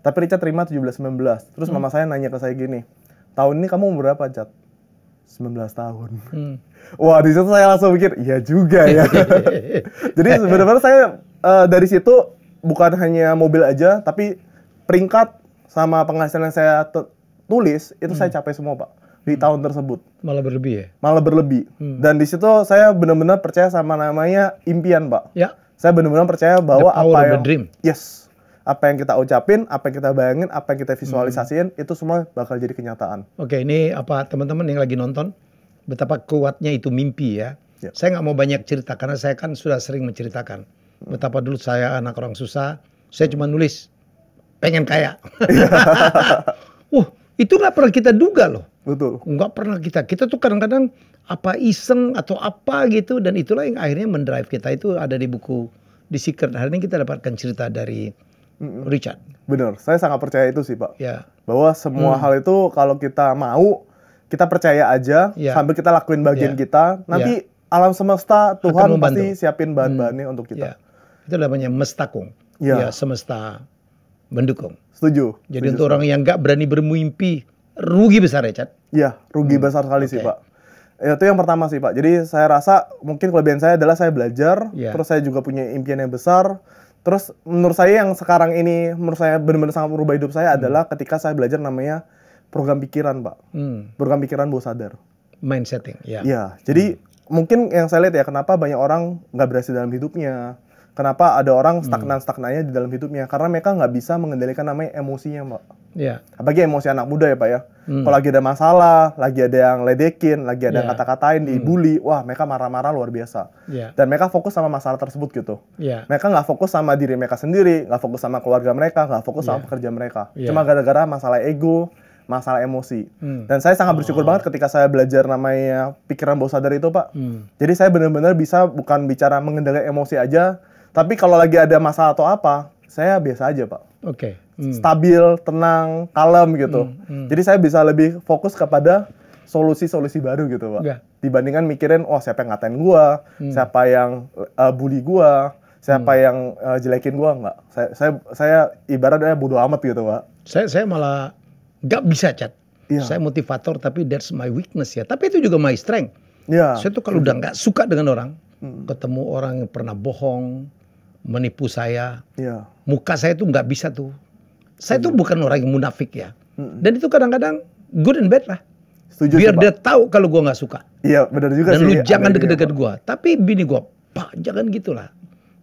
Tapi Richard terima 17-19. Terus hmm. mama saya nanya ke saya gini, tahun ini kamu umur berapa, Sembilan 19 tahun. Hmm. Wah, di situ saya langsung mikir, iya juga ya. *laughs* Jadi sebenarnya saya uh, dari situ bukan hanya mobil aja, tapi peringkat sama penghasilan saya tulis itu hmm. saya capai semua, Pak di hmm. tahun tersebut. Malah berlebih ya? Malah berlebih. Hmm. Dan di situ saya benar-benar percaya sama namanya impian, Pak. Ya. Saya benar-benar percaya bahwa The power apa yang the dream. Yes. Apa yang kita ucapin, apa yang kita bayangin, apa yang kita visualisasiin, hmm. itu semua bakal jadi kenyataan. Oke, ini apa teman-teman yang lagi nonton betapa kuatnya itu mimpi ya. ya. Saya nggak mau banyak cerita karena saya kan sudah sering menceritakan hmm. betapa dulu saya anak orang susah. Saya cuma nulis pengen kaya. Iya. *laughs* Wah, uh, itu nggak pernah kita duga loh. Betul. Enggak pernah kita. Kita tuh kadang-kadang apa iseng atau apa gitu dan itulah yang akhirnya mendrive kita itu ada di buku di Secret. Hari ini kita dapatkan cerita dari Richard. Benar. Saya sangat percaya itu sih, Pak. Ya. Bahwa semua hmm. hal itu kalau kita mau, kita percaya aja ya. sambil kita lakuin bagian ya. kita, nanti ya. alam semesta Tuhan pasti siapin bahan-bahannya hmm. untuk kita. Ya. Itu namanya mestakung. Ya. ya, semesta mendukung. Setuju. Jadi Setuju untuk orang yang nggak berani bermimpi, rugi besar ya, Chat? Iya, rugi hmm. besar sekali okay. sih, Pak. Ya, itu yang pertama sih, Pak. Jadi saya rasa mungkin kelebihan saya adalah saya belajar, yeah. terus saya juga punya impian yang besar. Terus menurut saya yang sekarang ini menurut saya benar-benar sangat merubah hidup saya hmm. adalah ketika saya belajar namanya program pikiran, Pak. Hmm. Program pikiran bawah sadar. Mind setting, ya. Yeah. Iya, jadi hmm. mungkin yang saya lihat ya kenapa banyak orang nggak berhasil dalam hidupnya kenapa ada orang hmm. stagnan stagnannya di dalam hidupnya karena mereka nggak bisa mengendalikan namanya emosinya Pak. Yeah. Apalagi emosi anak muda ya Pak ya. Hmm. Kalau lagi ada masalah, lagi ada yang ledekin, lagi ada yeah. yang iya. kata-katain, hmm. dibully, hmm. wah mereka marah-marah luar biasa. Yeah. Dan mereka fokus sama masalah tersebut gitu. Yeah. Mereka nggak fokus sama diri mereka sendiri, nggak fokus sama keluarga mereka, nggak fokus yeah. sama iya. pekerja mereka. Yeah. Cuma gara-gara masalah ego, masalah emosi. Hmm. Dan saya sangat bersyukur oh. banget ketika saya belajar namanya pikiran bawah sadar itu, Pak. Hmm. Jadi saya benar-benar bisa bukan bicara mengendalikan emosi aja, tapi kalau lagi ada masalah atau apa, saya biasa aja, Pak. Oke. Okay hmm. stabil, tenang, kalem gitu. Hmm. Hmm. Jadi saya bisa lebih fokus kepada solusi-solusi baru gitu, Pak. Yeah. Dibandingkan mikirin, oh siapa yang ngatain gua, hmm. siapa yang uh, bully gua, siapa hmm. yang uh, jelekin gua enggak. Saya saya saya ibaratnya bodo amat gitu, Pak. Saya saya malah nggak bisa, Chat. Yeah. Saya motivator tapi that's my weakness ya. Tapi itu juga my strength. Yeah. Saya tuh kalau udah iya. nggak suka dengan orang, hmm. ketemu orang yang pernah bohong, menipu saya, yeah. muka saya tuh nggak bisa tuh saya tuh hmm. bukan orang yang munafik ya. Hmm. Dan itu kadang-kadang good and bad lah. Setuju, Biar dia tahu kalau gue nggak suka. Iya benar juga Dan sih. Dan lu jangan deket-deket gue Tapi bini gue pak jangan gitulah.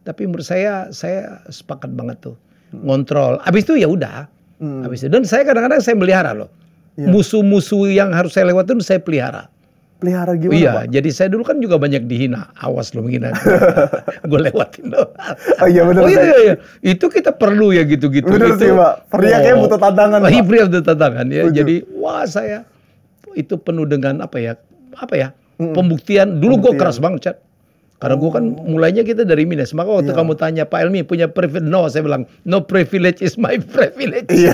Tapi menurut saya saya sepakat banget tuh hmm. ngontrol. Abis itu ya udah. Hmm. Abis itu. Dan saya kadang-kadang saya melihara loh. Iya. Musuh-musuh ya. yang harus saya lewatin saya pelihara pelihara gimana? iya, Pak? jadi saya dulu kan juga banyak dihina. Awas lu menghina. *laughs* gue lewatin lo. oh iya benar. Oh iya, iya, iya, Itu kita perlu ya gitu-gitu. Benar sih Pak. Pria oh, kayak butuh tantangan Oh, iya, Pria butuh tantangan ya. Tujuh. Jadi wah saya itu penuh dengan apa ya, apa ya, hmm. pembuktian. Dulu gue keras banget, Chat. Karena gue kan mulainya kita dari minus. Maka waktu yeah. kamu tanya Pak Elmi punya privilege, no, saya bilang no privilege is my privilege. Iya.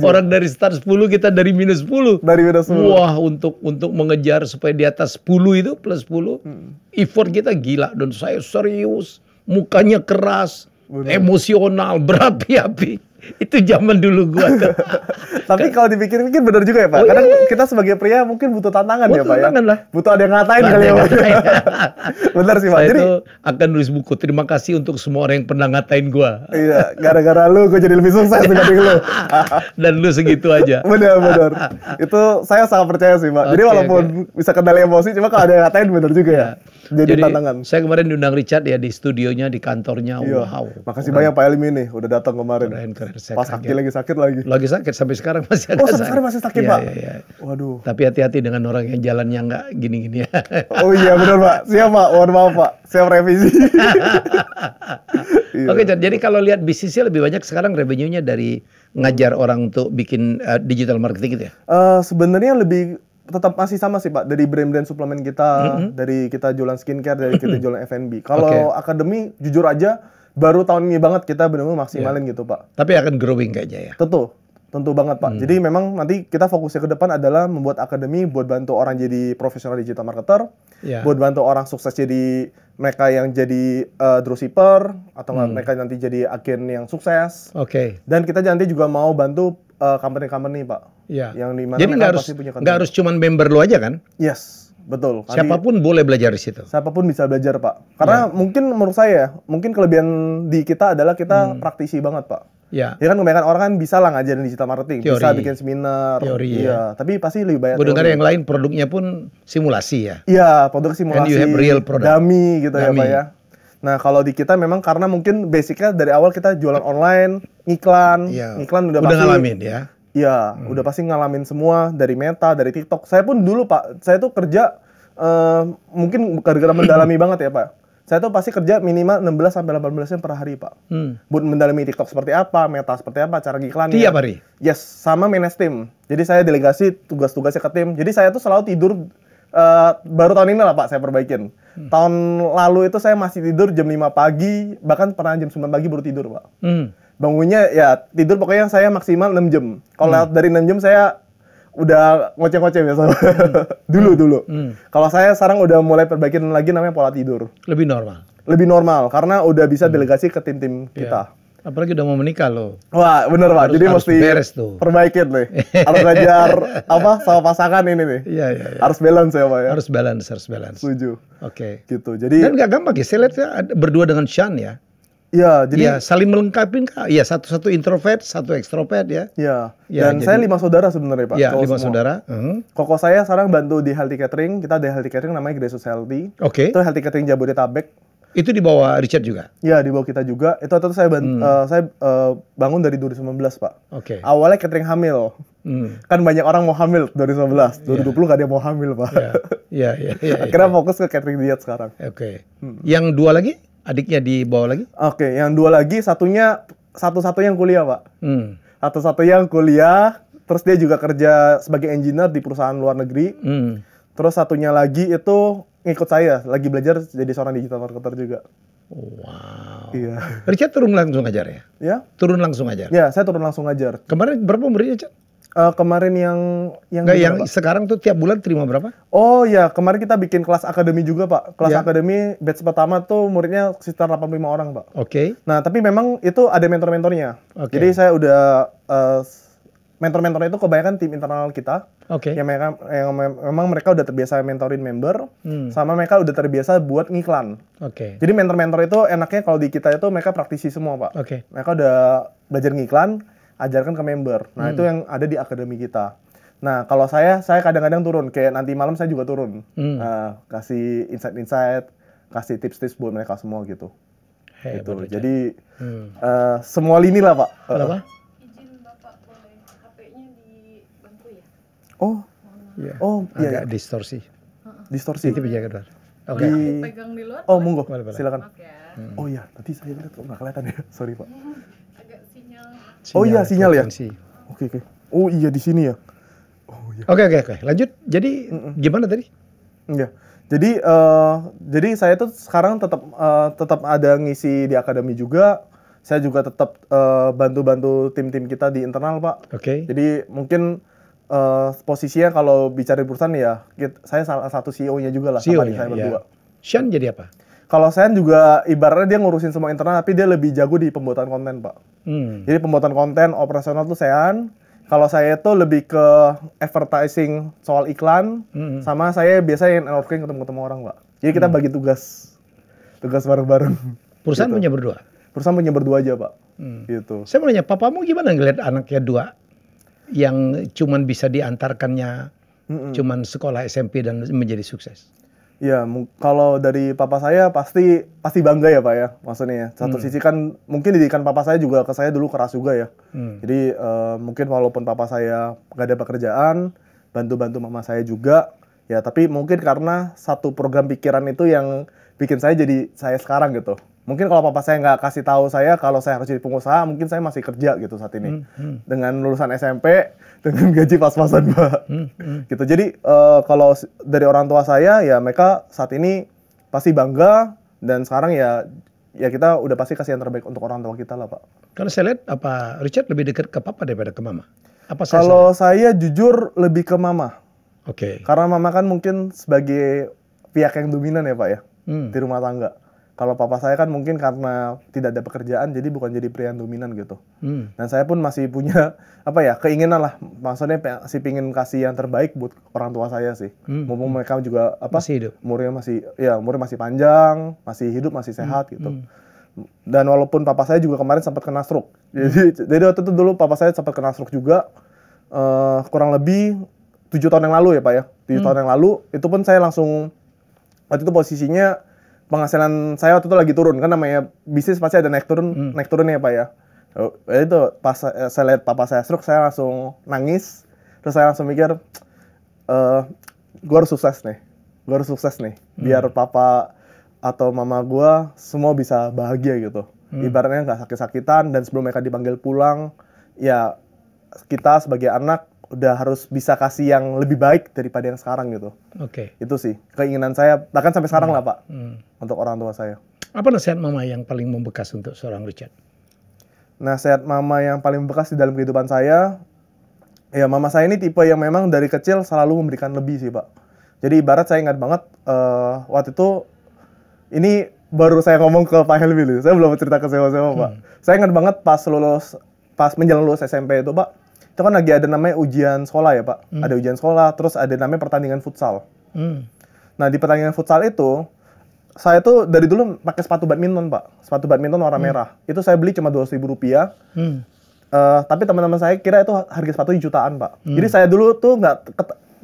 Orang dari start 10 kita dari minus 10. Dari minus 10. Wah untuk untuk mengejar supaya di atas 10 itu plus 10, hmm. effort kita gila dan saya serius, mukanya keras, Bener. emosional, berapi-api itu zaman dulu gua *laughs* Tapi kalau dipikir-pikir benar juga ya Pak. Oh, iya, Karena iya, iya, kita sebagai pria mungkin butuh tantangan ya, butuh ya Pak tantangan ya. Lah. Butuh ada yang ngatain kali ya Pak. Ya. *laughs* benar sih Pak. Saya Jadi akan nulis buku. Terima kasih untuk semua orang yang pernah ngatain gua. iya, gara-gara lu gua jadi lebih sukses dengan lu. *laughs* Dan lu segitu aja. benar benar. itu saya sangat percaya sih Pak. Okay, jadi walaupun okay. bisa kendali emosi cuma kalau ada yang ngatain benar juga ya. Iya jadi, jadi tantangan. Saya kemarin diundang Richard ya di studionya di kantornya. Iya. Wow. Makasih wow. banyak Pak Elmi nih udah datang kemarin. Keren keren. Saya Pas sakit lagi sakit lagi. Lagi sakit sampai sekarang masih ada. Oh sampai sekarang masih sakit ya, Pak. Iya, iya. Waduh. Tapi hati-hati dengan orang yang jalan yang nggak gini-gini ya. oh iya benar Pak. Siap Pak. Mohon maaf Pak. Siap revisi. *laughs* iya. Oke Jadi kalau lihat bisnisnya lebih banyak sekarang revenue-nya dari ngajar orang untuk bikin uh, digital marketing gitu ya? Uh, sebenarnya lebih tetap masih sama sih pak dari brand-brand suplemen kita mm-hmm. dari kita jualan skincare dari kita jualan F&B kalau okay. akademi jujur aja baru tahun ini banget kita benar-benar maksimalin yeah. gitu pak tapi akan growing kayaknya ya tentu tentu banget pak hmm. jadi memang nanti kita fokusnya ke depan adalah membuat akademi buat bantu orang jadi profesional digital marketer yeah. buat bantu orang sukses jadi mereka yang jadi uh, dropshipper atau hmm. mereka nanti jadi agen yang sukses oke okay. dan kita nanti juga mau bantu uh, eh, company -company, pak Ya. Yang di mana Jadi nggak harus nggak harus cuman member lo aja kan? Yes, betul. Kali siapapun boleh belajar di situ. Siapapun bisa belajar pak. Ya. Karena ya. mungkin menurut saya ya, mungkin kelebihan di kita adalah kita hmm. praktisi banget pak. Ya. ya kan kebanyakan orang kan bisa lah ngajarin digital marketing, teori. bisa bikin seminar, teori, iya. ya. Tapi pasti lebih banyak. Gue dengar yang lain produknya pun simulasi ya. Iya, produk simulasi. And you have real product. Dummy gitu ya, dummy. ya pak ya. Nah kalau di kita memang karena mungkin basicnya dari awal kita jualan online, iklan, ya. iklan udah, udah pasti. ngalamin ya. Iya, hmm. udah pasti ngalamin semua dari Meta, dari TikTok. Saya pun dulu Pak, saya tuh kerja uh, mungkin gara-gara *clears throat* mendalami banget ya Pak. Saya tuh pasti kerja minimal 16 sampai 18 jam per hari, Pak. Hmm. Buat mendalami TikTok seperti apa, Meta seperti apa, cara iklannya. Tiap hari. Yes, sama manage tim. Jadi saya delegasi tugas-tugasnya ke tim. Jadi saya tuh selalu tidur Uh, baru tahun ini lah Pak saya perbaikin. Hmm. Tahun lalu itu saya masih tidur jam 5 pagi, bahkan pernah jam 9 pagi baru tidur Pak. Hmm bangunnya ya tidur pokoknya saya maksimal 6 jam. Kalau hmm. dari 6 jam saya udah ngoceh-ngoceh biasa. Hmm. *laughs* dulu hmm. dulu. Hmm. Kalau saya sekarang udah mulai perbaikin lagi namanya pola tidur. Lebih normal. Lebih normal karena udah bisa hmm. delegasi ke tim-tim yeah. kita. Apalagi udah mau menikah loh. Wah, bener Pak. Jadi harus mesti beres tuh. perbaikin nih. *laughs* harus belajar apa sama pasangan ini nih. Iya, iya, iya. Harus balance ya Pak ya. Harus balance, harus balance. Setuju. Oke. Okay. Gitu. Jadi Dan gak gampang ya. Saya lihat ya, berdua dengan Sean ya Ya, iya, jadi ya, saling melengkapi kak. Iya, satu-satu introvert, satu ekstrovert ya. Iya. ya Dan jadi, saya lima saudara sebenarnya pak. Iya lima semua. saudara. Uh-huh. Koko saya sekarang bantu di healthy catering. Kita ada healthy catering namanya Grace Healthy. Oke. Okay. Itu healthy catering Jabodetabek. Itu di bawah Richard juga? Iya, di bawah kita juga. Itu atau saya hmm. uh, saya uh, bangun dari 2019, Pak. Oke. Okay. Awalnya catering hamil. Hmm. Kan banyak orang mau hamil 2019. 2020 yeah. gak ada yang mau hamil, Pak. Iya, iya, iya. iya. *laughs* Akhirnya yeah. fokus ke catering diet sekarang. Oke. Okay. Hmm. Yang dua lagi? adiknya di bawah lagi? Oke, okay, yang dua lagi satunya satu satunya yang kuliah, Pak. Hmm. Satu-satu yang kuliah, terus dia juga kerja sebagai engineer di perusahaan luar negeri. Hmm. Terus satunya lagi itu ngikut saya, lagi belajar jadi seorang digital marketer juga. Wow. Iya. Richard turun langsung ngajar ya? Ya. Turun langsung ngajar? Ya, saya turun langsung ngajar. Kemarin berapa umurnya Cak? Uh, kemarin yang yang Nggak, yang sekarang tuh tiap bulan terima berapa? Oh ya, kemarin kita bikin kelas akademi juga, Pak. Kelas ya. akademi batch pertama tuh muridnya sekitar 85 orang, Pak. Oke. Okay. Nah, tapi memang itu ada mentor-mentornya. Okay. Jadi saya udah uh, mentor-mentornya itu kebanyakan tim internal kita. Oke. Okay. Yang mereka yang memang mereka udah terbiasa mentorin member, hmm. sama mereka udah terbiasa buat ngiklan. Oke. Okay. Jadi mentor-mentor itu enaknya kalau di kita itu mereka praktisi semua pak. Oke. Okay. Mereka udah belajar ngiklan, ajarkan ke member. Nah, hmm. itu yang ada di akademi kita. Nah, kalau saya, saya kadang-kadang turun. Kayak nanti malam saya juga turun. Hmm. Uh, kasih insight-insight, kasih tips-tips buat mereka semua gitu. Hey, gitu. Jadi, hmm. uh, semua lini lah, Pak. Eh, Kenapa? Uh. Izin Bapak boleh HP-nya ya? Oh, iya. oh iya, Agak iya. distorsi. Distorsi? Itu bisa Oke. Okay. Di... Pegang di luar? Oh, monggo. Silakan. Okay. Ya. Hmm. Oh iya, tadi saya lihat kok nggak kelihatan ya. Sorry, Pak. *laughs* Sinyal oh iya sinyal ya? frekuensi. ya. Oke oke. Okay. Oh iya di sini ya. Oh iya. Oke oke oke. Lanjut. Jadi mm -mm. gimana tadi? Enggak. Iya. Jadi uh, jadi saya tuh sekarang tetap uh, eh, tetap ada ngisi di akademi juga. Saya juga tetap uh, eh, bantu-bantu tim-tim kita di internal, Pak. Oke. Okay. Jadi mungkin uh, posisinya kalau bicara perusahaan ya kita, saya salah satu CEO-nya juga lah CEO -nya, sama e saya iya. berdua. Ya. Sean jadi apa? Kalau saya juga ibaratnya dia ngurusin semua internal tapi dia lebih jago di pembuatan konten, Pak. Hmm. Jadi pembuatan konten operasional tuh saya kalau saya itu lebih ke advertising soal iklan, hmm sama saya biasanya networking ketemu-ketemu orang, Pak. Jadi kita hmm. bagi tugas, tugas bareng-bareng. *laughs* Perusahaan gitu. punya berdua? Perusahaan punya berdua aja, Pak. hmm. Gitu. Saya mau nanya, papamu gimana ngeliat anaknya dua yang cuman bisa diantarkannya, mm -mm. cuman sekolah SMP dan menjadi sukses? Ya, kalau dari papa saya pasti pasti bangga ya pak ya, maksudnya ya. Satu hmm. sisi kan mungkin didikan papa saya juga ke saya dulu keras juga ya. Hmm. Jadi uh, mungkin walaupun papa saya gak ada pekerjaan, bantu-bantu mama saya juga, ya tapi mungkin karena satu program pikiran itu yang bikin saya jadi saya sekarang gitu mungkin kalau papa saya nggak kasih tahu saya kalau saya harus jadi pengusaha mungkin saya masih kerja gitu saat ini hmm, hmm. dengan lulusan SMP *laughs* dengan gaji pas-pasan pak. hmm, hmm. gitu jadi uh, kalau dari orang tua saya ya mereka saat ini pasti bangga dan sekarang ya ya kita udah pasti kasih yang terbaik untuk orang tua kita lah pak karena saya lihat apa Richard lebih dekat ke papa daripada ke mama apa saya kalau saya? saya jujur lebih ke mama oke okay. karena mama kan mungkin sebagai pihak yang dominan ya pak ya hmm. di rumah tangga kalau papa saya kan mungkin karena tidak ada pekerjaan jadi bukan jadi pria yang dominan gitu hmm. dan saya pun masih punya *laughs* apa ya keinginan lah maksudnya masih pingin kasih yang terbaik buat orang tua saya sih hmm. mumpung hmm. mereka juga apa masih hidup. umurnya masih ya umurnya masih panjang masih hidup masih hmm. sehat hmm. gitu hmm. dan walaupun papa saya juga kemarin sempat kena stroke hmm. jadi jadi waktu itu dulu papa saya sempat kena stroke juga uh, kurang lebih tujuh tahun yang lalu ya pak ya tujuh hmm. tahun yang lalu itu pun saya langsung waktu itu posisinya penghasilan saya waktu itu lagi turun kan namanya bisnis pasti ada naik turun hmm. naik turun ya pak ya, oh, ya itu pas eh, saya lihat papa saya stroke saya langsung nangis terus saya langsung mikir e, eh, gue harus sukses nih gue harus sukses nih hmm. biar hmm. papa atau mama gue semua bisa bahagia gitu hmm. ibaratnya nggak sakit-sakitan dan sebelum mereka dipanggil pulang ya kita sebagai anak udah harus bisa kasih yang lebih baik daripada yang sekarang gitu. Oke. Okay. Itu sih keinginan saya bahkan sampai sekarang hmm. lah pak hmm. untuk orang tua saya. Apa nasihat mama yang paling membekas untuk seorang Richard? Nasihat mama yang paling membekas di dalam kehidupan saya, ya mama saya ini tipe yang memang dari kecil selalu memberikan lebih sih pak. Jadi ibarat saya ingat banget uh, waktu itu ini baru saya ngomong ke Pak Helmi dulu. Saya belum cerita ke siapa-siapa, Pak. Hmm. Saya ingat banget pas lulus pas menjelang lulus SMP itu, Pak itu kan lagi ada namanya ujian sekolah ya pak hmm. ada ujian sekolah terus ada namanya pertandingan futsal hmm. nah di pertandingan futsal itu saya tuh dari dulu pakai sepatu badminton pak sepatu badminton warna hmm. merah itu saya beli cuma dua ribu rupiah hmm. uh, tapi teman-teman saya kira itu harga sepatu jutaan pak hmm. jadi saya dulu tuh nggak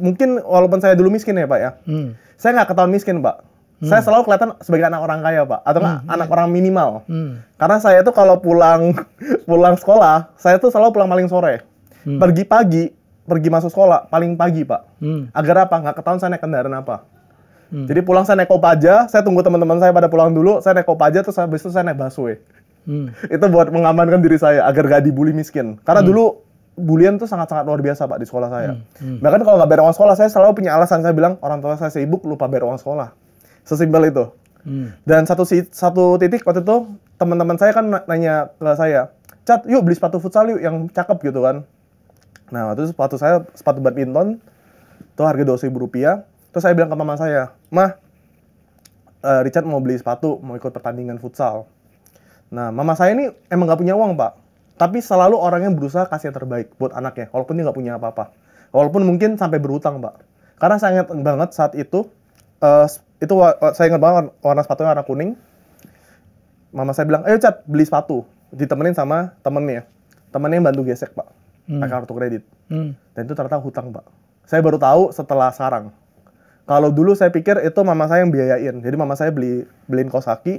mungkin walaupun saya dulu miskin ya pak ya hmm. saya nggak ketahuan miskin pak hmm. saya selalu kelihatan sebagai anak orang kaya pak atau hmm. anak orang minimal hmm. karena saya tuh kalau pulang *laughs* pulang sekolah saya tuh selalu pulang paling sore Hmm. Pergi pagi, pergi masuk sekolah paling pagi pak. Hmm. Agar apa? Nggak ketahuan saya naik kendaraan apa. Hmm. Jadi pulang saya naik kopaja, saya tunggu teman-teman saya pada pulang dulu, saya naik kopaja terus habis itu saya naik busway. Hmm. *laughs* itu buat mengamankan diri saya agar gak dibully miskin. Karena hmm. dulu bulian tuh sangat-sangat luar biasa pak di sekolah saya. Hmm. Hmm. Bahkan kalau nggak bayar uang sekolah, saya selalu punya alasan. Saya bilang orang tua saya sibuk lupa bayar uang sekolah. Sesimpel itu. Hmm. Dan satu satu titik waktu itu teman-teman saya kan nanya ke saya, cat yuk beli sepatu futsal yuk yang cakep gitu kan. Nah, waktu itu sepatu saya, sepatu badminton, itu harga dua ribu rupiah. Terus saya bilang ke mama saya, Mah, eh, uh, Richard mau beli sepatu, mau ikut pertandingan futsal. Nah, mama saya ini emang gak punya uang, Pak. Tapi selalu orangnya berusaha kasih yang terbaik buat anaknya, walaupun dia gak punya apa-apa. Walaupun mungkin sampai berutang, Pak. Karena saya ingat banget saat itu, uh, itu saya ingat banget warna, sepatunya warna kuning. Mama saya bilang, ayo Chat, beli sepatu. Ditemenin sama temennya. Temennya yang bantu gesek, Pak hmm. pakai kartu kredit. Hmm. Dan itu ternyata hutang, Pak. Saya baru tahu setelah sarang. Kalau dulu saya pikir itu mama saya yang biayain. Jadi mama saya beli beliin Kosaki,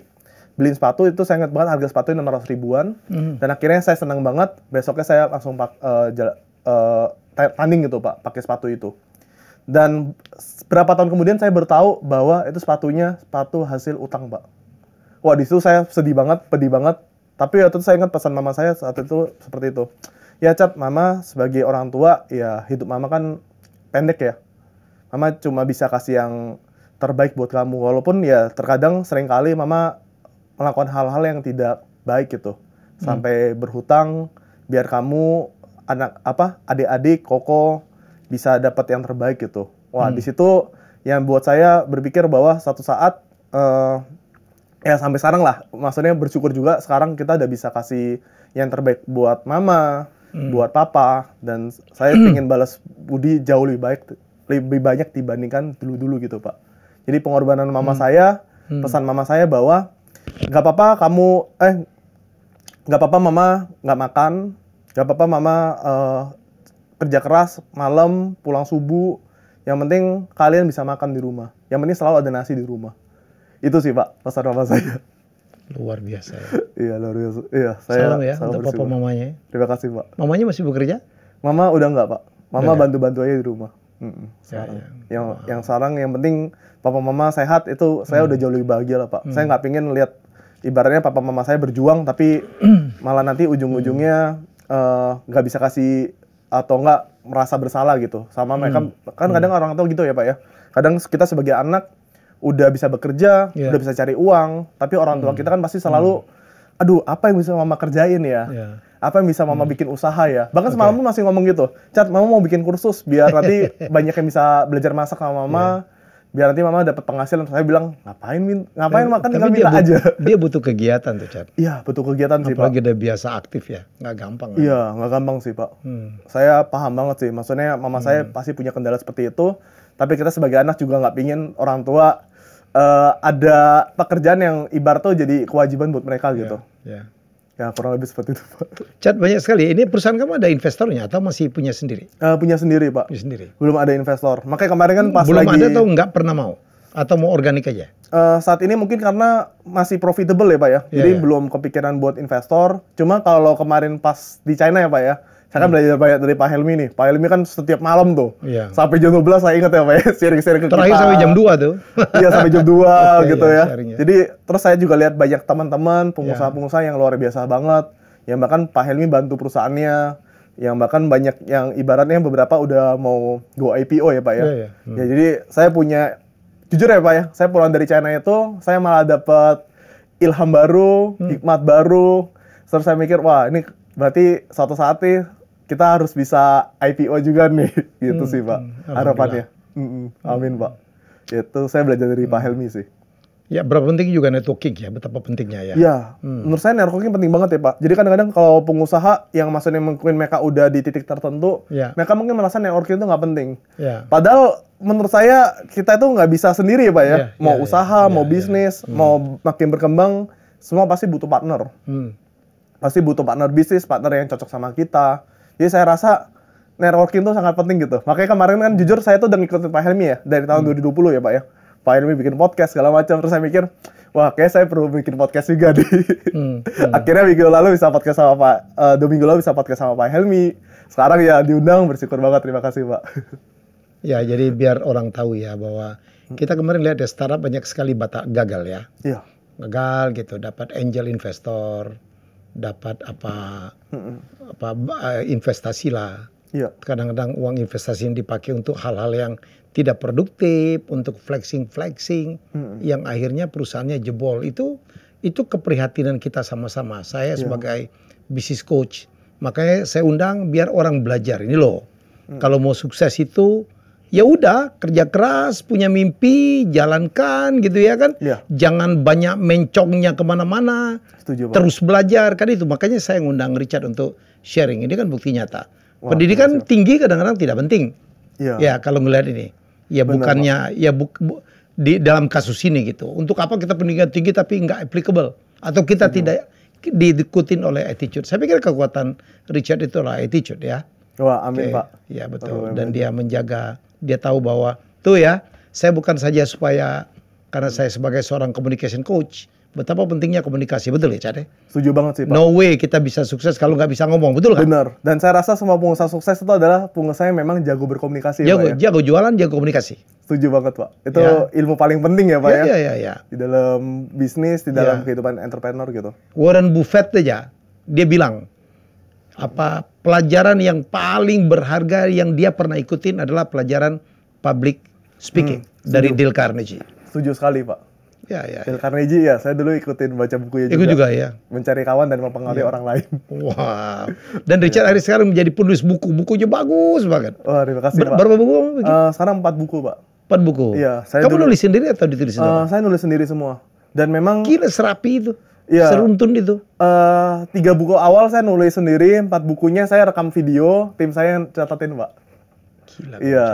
beliin sepatu itu saya ingat banget harga sepatu enam ratus ribuan. Hmm. Dan akhirnya saya senang banget. Besoknya saya langsung pak uh, jala, uh, tanding gitu pak, pakai sepatu itu. Dan berapa tahun kemudian saya baru bahwa itu sepatunya sepatu hasil utang pak. Wah di situ saya sedih banget, pedih banget. Tapi waktu itu saya ingat pesan mama saya saat itu seperti itu ya cat mama sebagai orang tua ya hidup mama kan pendek ya mama cuma bisa kasih yang terbaik buat kamu walaupun ya terkadang seringkali mama melakukan hal-hal yang tidak baik gitu hmm. sampai hmm. berhutang biar kamu anak apa adik-adik koko bisa dapat yang terbaik gitu wah hmm. di situ yang buat saya berpikir bahwa satu saat uh, ya sampai sekarang lah maksudnya bersyukur juga sekarang kita udah bisa kasih yang terbaik buat mama hmm. buat papa dan saya ingin hmm. balas budi jauh lebih baik lebih banyak dibandingkan dulu-dulu gitu pak. Jadi pengorbanan mama hmm. saya hmm. pesan mama saya bahwa nggak apa-apa kamu eh nggak apa-apa mama nggak makan nggak apa-apa mama uh, kerja keras malam pulang subuh yang penting kalian bisa makan di rumah yang penting selalu ada nasi di rumah itu sih pak pesan mama saya Luar biasa ya. iya, luar biasa. Iya, saya salam ya salam untuk bersimbah. papa mamanya. Ya. Terima kasih, Pak. Mamanya masih bekerja? Mama udah enggak, Pak. Mama bantu-bantu aja di rumah. Mm ya, sayang. Ya. Yang wow. yang sekarang yang penting papa mama sehat itu saya hmm. udah jauh lebih bahagia lah, Pak. Hmm. Saya nggak pingin lihat ibaratnya papa mama saya berjuang tapi *clears throat* malah nanti ujung-ujungnya hmm. Eh, nggak hmm. uh, bisa kasih atau nggak merasa bersalah gitu sama mereka hmm. kan kadang hmm. orang tua gitu ya pak ya kadang kita sebagai anak udah bisa bekerja, yeah. udah bisa cari uang, tapi orang tua hmm. kita kan pasti selalu hmm. aduh, apa yang bisa mama kerjain ya? Yeah. Apa yang bisa mama hmm. bikin usaha ya? Bahkan okay. semalam pun masih ngomong gitu. Cat, mama mau bikin kursus biar nanti *laughs* banyak yang bisa belajar masak sama mama. Yeah biar nanti mama dapat penghasilan saya bilang ngapain min ngapain makan tinggal minta aja dia butuh kegiatan tuh Chad iya butuh kegiatan apalagi sih pak apalagi udah biasa aktif ya nggak gampang kan? iya nggak gampang sih pak hmm. saya paham banget sih maksudnya mama hmm. saya pasti punya kendala seperti itu tapi kita sebagai anak juga nggak pingin orang tua uh, ada pekerjaan yang ibaratnya jadi kewajiban buat mereka ya, gitu. Yeah, Ya kurang lebih seperti itu Pak. Chat banyak sekali. Ini perusahaan kamu ada investornya atau masih punya sendiri? Uh, punya sendiri Pak. Punya sendiri. Belum ada investor. Makanya kemarin kan pas Belum lagi. Belum ada atau nggak pernah mau? Atau mau organik aja? Uh, saat ini mungkin karena masih profitable ya Pak ya. Yeah, Jadi yeah. belum kepikiran buat investor. Cuma kalau kemarin pas di China ya Pak ya saya kan hmm. belajar banyak dari Pak Helmi nih. Pak Helmi kan setiap malam tuh. Yeah. Sampai jam 12 saya ingat ya Pak ya, *laughs* sharing-sharing ke Terakhir kita. sampai jam 2 tuh. *laughs* iya, sampai jam 2 *laughs* okay, iya, gitu ya. ya. Jadi terus saya juga lihat banyak teman-teman pengusaha-pengusaha yang luar biasa banget. Yang bahkan Pak Helmi bantu perusahaannya. Yang bahkan banyak yang ibaratnya beberapa udah mau go IPO ya Pak ya. Yeah, yeah. Hmm. Ya jadi saya punya jujur ya Pak ya, saya pulang dari China itu saya malah dapat ilham baru, hmm. hikmat baru. Terus saya mikir, wah ini berarti satu saat nih kita harus bisa IPO juga nih *laughs* gitu hmm, sih pak hmm, hmm. harapannya hmm, hmm, amin pak itu saya belajar dari hmm. Pak Helmi sih Ya, berapa penting juga networking ya, betapa pentingnya ya. Iya, hmm. menurut saya networking penting banget ya Pak. Jadi kadang-kadang kalau pengusaha yang maksudnya mungkin mereka udah di titik tertentu, ya. mereka mungkin merasa networking itu nggak penting. Ya. Padahal menurut saya kita itu nggak bisa sendiri ya Pak ya. ya, ya mau ya, usaha, ya, mau ya, bisnis, ya. Hmm. mau makin berkembang, semua pasti butuh partner. Hmm. Pasti butuh partner bisnis, partner yang cocok sama kita. Jadi saya rasa networking tuh sangat penting gitu. Makanya kemarin kan jujur saya tuh udah ngikutin Pak Helmi ya dari tahun hmm. 2020 ya Pak ya. Pak Helmi bikin podcast segala macam terus saya mikir wah kayak saya perlu bikin podcast juga di. Hmm, hmm. *laughs* Akhirnya minggu lalu bisa podcast sama Pak uh, dua minggu lalu bisa podcast sama Pak Helmi. Sekarang ya diundang bersyukur banget terima kasih Pak. *laughs* Ya jadi biar orang tahu ya bahwa hmm. kita kemarin lihat ya startup banyak sekali batak gagal ya. Iya. Gagal gitu dapat angel investor dapat apa apa eh, investasi lah. Iya. Kadang-kadang uang investasi yang dipakai untuk hal-hal yang tidak produktif, untuk flexing-flexing, yang akhirnya perusahaannya jebol. Itu itu keprihatinan kita sama-sama. Saya iya. sebagai bisnis coach, makanya saya undang biar orang belajar. Ini loh, mm. kalau mau sukses itu ya udah kerja keras, punya mimpi, jalankan gitu ya kan. Ya. Jangan banyak mencongnya kemana-mana. Terus belajar kan itu makanya saya ngundang Richard untuk sharing. Ini kan bukti nyata. Wah, Pendidikan tinggi kadang-kadang tidak penting. Ya, ya kalau ngelihat ini, ya benar, bukannya bang. ya bu, bu, di dalam kasus ini gitu. Untuk apa kita pendidikan tinggi tapi nggak applicable atau kita Setuju. tidak diikutin oleh attitude. Saya pikir kekuatan Richard itu lah attitude ya. Wah, amin okay. Pak. Ya betul. Amin, Dan dia menjaga dia tahu bahwa tuh ya, saya bukan saja supaya karena saya sebagai seorang communication coach, betapa pentingnya komunikasi betul ya Cade? Ya? Setuju banget sih Pak. No way kita bisa sukses kalau nggak bisa ngomong betul kan? Benar. Dan saya rasa semua pengusaha sukses itu adalah pengusaha yang memang jago berkomunikasi. Jago, Pak, ya? jago jualan, jago komunikasi. Setuju banget Pak. Itu ya. ilmu paling penting ya Pak ya? Iya iya iya. Di dalam bisnis, di dalam ya. kehidupan entrepreneur gitu. Warren Buffett aja dia bilang apa pelajaran yang paling berharga yang dia pernah ikutin adalah pelajaran public speaking hmm, dari Dale Carnegie. Setuju sekali Pak. Ya, ya, Dale ya. Carnegie ya, saya dulu ikutin baca bukunya Ikut juga. ya. Mencari kawan dan mempengaruhi ya. orang lain. Wah. Wow. *laughs* Dan Richard iya. hari sekarang menjadi penulis buku, bukunya bagus banget. Wah, terima kasih Ber Pak. Berapa buku? Uh, sekarang empat buku Pak. Empat buku? Iya. Kamu dulu, nulis sendiri atau ditulis eh, sendiri? Uh, saya nulis sendiri semua. Dan memang... Gila, serapi itu. Iya. Seruntun itu. Uh, tiga buku awal saya nulis sendiri, empat bukunya saya rekam video, tim saya yang catatin, Pak. Gila. Iya.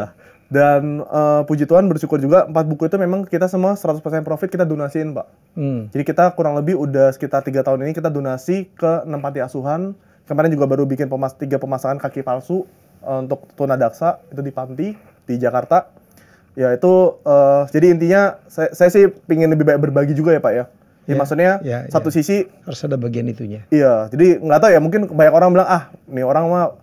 Dan uh, puji Tuhan bersyukur juga empat buku itu memang kita semua 100% profit kita donasiin, Pak. Hmm. Jadi kita kurang lebih udah sekitar tiga tahun ini kita donasi ke enam panti asuhan. Kemarin juga baru bikin pemas tiga pemasangan kaki palsu uh, untuk tunadaksa itu di panti di Jakarta. Ya itu uh, jadi intinya saya, saya sih pingin lebih baik berbagi juga ya, Pak ya Ya, ya maksudnya ya, ya. satu ya. sisi harus ada bagian itunya. Iya, jadi nggak tahu ya mungkin banyak orang bilang ah nih orang mah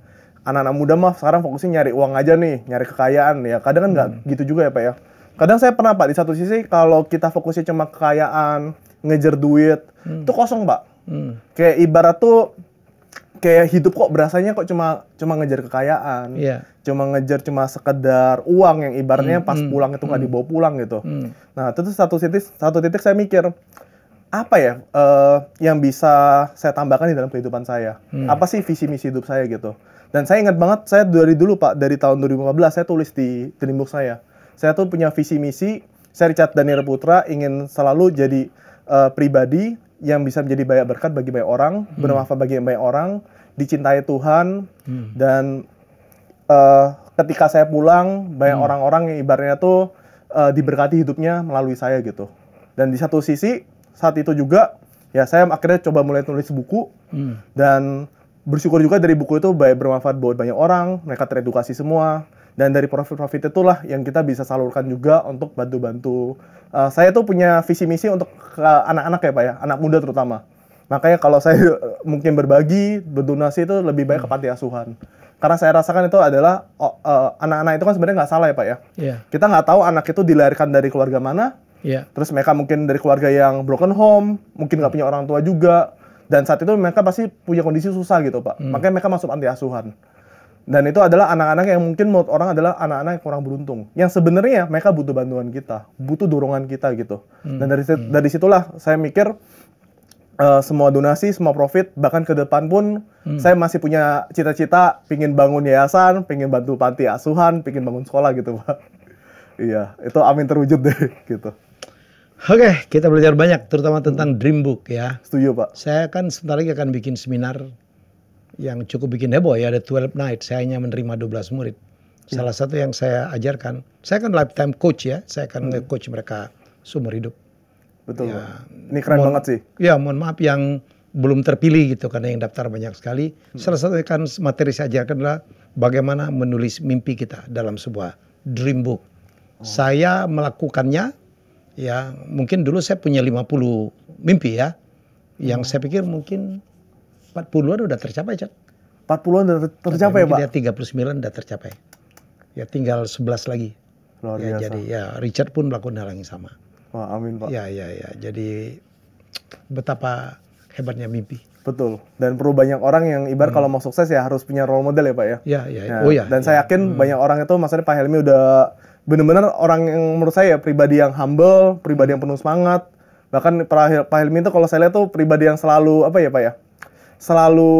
anak-anak muda mah sekarang fokusnya nyari uang aja nih, nyari kekayaan ya. Kadang kan nggak hmm. gitu juga ya pak ya. Kadang saya pernah pak di satu sisi kalau kita fokusnya cuma kekayaan, ngejar duit, hmm. itu kosong pak. Hmm. Kayak ibarat tuh kayak hidup kok berasanya kok cuma cuma ngejar kekayaan, yeah. cuma ngejar cuma sekedar uang yang ibaratnya hmm. pas hmm. pulang itu nggak hmm. dibawa pulang gitu. Hmm. Nah itu satu titik satu titik saya mikir apa ya uh, yang bisa saya tambahkan di dalam kehidupan saya? Hmm. Apa sih visi misi hidup saya gitu? Dan saya ingat banget saya dari dulu Pak, dari tahun 2015 saya tulis di Dreambook saya. Saya tuh punya visi misi, saya Richard Daniel Putra ingin selalu jadi uh, pribadi yang bisa menjadi banyak berkat bagi banyak orang, hmm. bermanfaat bagi banyak orang, dicintai Tuhan hmm. dan uh, ketika saya pulang banyak orang hmm. orang-orang yang ibaratnya tuh uh, diberkati hidupnya melalui saya gitu. Dan di satu sisi saat itu juga ya saya akhirnya coba mulai tulis buku hmm. dan bersyukur juga dari buku itu baik bermanfaat buat banyak orang, mereka teredukasi semua dan dari profit-profit itulah yang kita bisa salurkan juga untuk bantu-bantu. Uh, saya tuh punya visi misi untuk anak-anak ya Pak ya, anak muda terutama. Makanya kalau saya eh, mungkin berbagi, berdonasi itu lebih baik hmm. ke panti asuhan. Karena saya rasakan itu adalah eh, anak-anak oh, uh, itu kan sebenarnya nggak salah ya Pak ya. Yeah. Kita nggak tahu anak itu dilahirkan dari keluarga mana, Yeah. Terus mereka mungkin dari keluarga yang broken home, mungkin nggak hmm. punya orang tua juga, dan saat itu mereka pasti punya kondisi susah gitu pak. Hmm. Makanya mereka masuk anti asuhan. Dan itu adalah anak-anak yang mungkin menurut orang adalah anak-anak yang kurang beruntung. Yang sebenarnya mereka butuh bantuan kita, butuh dorongan kita gitu. Hmm. Dan dari hmm. dari situlah saya mikir uh, semua donasi, semua profit, bahkan ke depan pun hmm. saya masih punya cita-cita pingin bangun yayasan, pingin bantu panti asuhan, pingin bangun sekolah gitu pak. *laughs* iya, itu amin terwujud deh *laughs* gitu. Oke, okay, kita belajar banyak terutama tentang hmm. Dream Book ya. Setuju, Pak. Saya kan sebentar lagi akan bikin seminar yang cukup bikin heboh ya, ada 12 night. Saya hanya menerima 12 murid. Hmm. Salah satu yang saya ajarkan, saya kan lifetime coach ya, saya akan hmm. coach mereka seumur hidup. Betul. Ya, Ini keren mohon, banget sih. Ya, mohon maaf yang belum terpilih gitu karena yang daftar banyak sekali. Hmm. Salah satu akan materi saya ajarkan adalah bagaimana menulis mimpi kita dalam sebuah dream book. Oh. Saya melakukannya ya mungkin dulu saya punya 50 mimpi ya yang hmm. saya pikir mungkin 40-an udah tercapai Cak. 40-an udah tercapai ya, Pak? Ya 39 udah tercapai. Ya tinggal 11 lagi. Luar ya, biasa. Jadi ya Richard pun melakukan hal yang sama. Wah amin Pak. Ya ya ya jadi betapa hebatnya mimpi. Betul. Dan perlu banyak orang yang ibar hmm. kalau mau sukses ya harus punya role model ya Pak ya. Iya ya. ya. Nah, oh ya. Dan ya. saya yakin hmm. banyak orang itu maksudnya Pak Helmi udah benar-benar orang yang menurut saya ya, pribadi yang humble, pribadi yang penuh semangat. Bahkan Pak Helmi itu kalau saya lihat tuh pribadi yang selalu apa ya Pak ya, selalu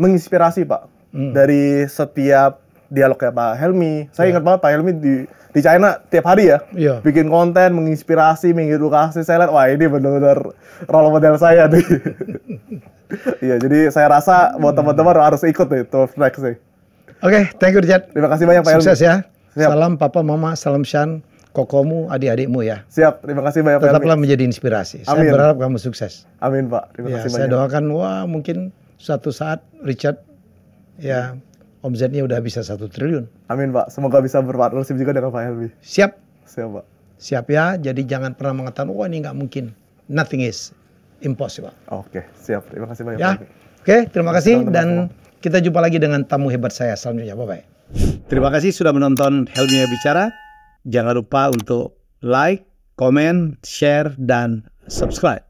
menginspirasi Pak hmm. dari setiap dialog dialognya Pak Helmi. Saya yeah. ingat banget Pak Helmi di di China tiap hari ya, yeah. bikin konten, menginspirasi, mengedukasi. Saya lihat wah ini benar-benar role model saya nih. *laughs* Iya, jadi saya rasa buat teman-teman harus ikut nih tuh Flex sih. Oke, okay, thank you Richard. Terima kasih banyak Pak Helmi. Sukses ya. Siap. Salam Papa, Mama, salam Shan, kokomu, adik-adikmu ya. Siap, terima kasih banyak Tetaplah Pak menjadi inspirasi. Amin. Saya berharap kamu sukses. Amin Pak, terima ya, kasih saya banyak. Saya doakan, wah mungkin suatu saat Richard ya omzetnya udah bisa satu triliun. Amin Pak, semoga bisa berpartnership juga dengan Pak Helmi. Siap. Siap Pak. Siap ya, jadi jangan pernah mengatakan, wah ini nggak mungkin. Nothing is impossible. Oke, siap. Terima kasih banyak ya. Pak Oke, terima kasih dan kita jumpa lagi dengan tamu hebat saya selanjutnya. Bye-bye. Terima kasih sudah menonton Helmi Bicara. Jangan lupa untuk like, comment, share, dan subscribe.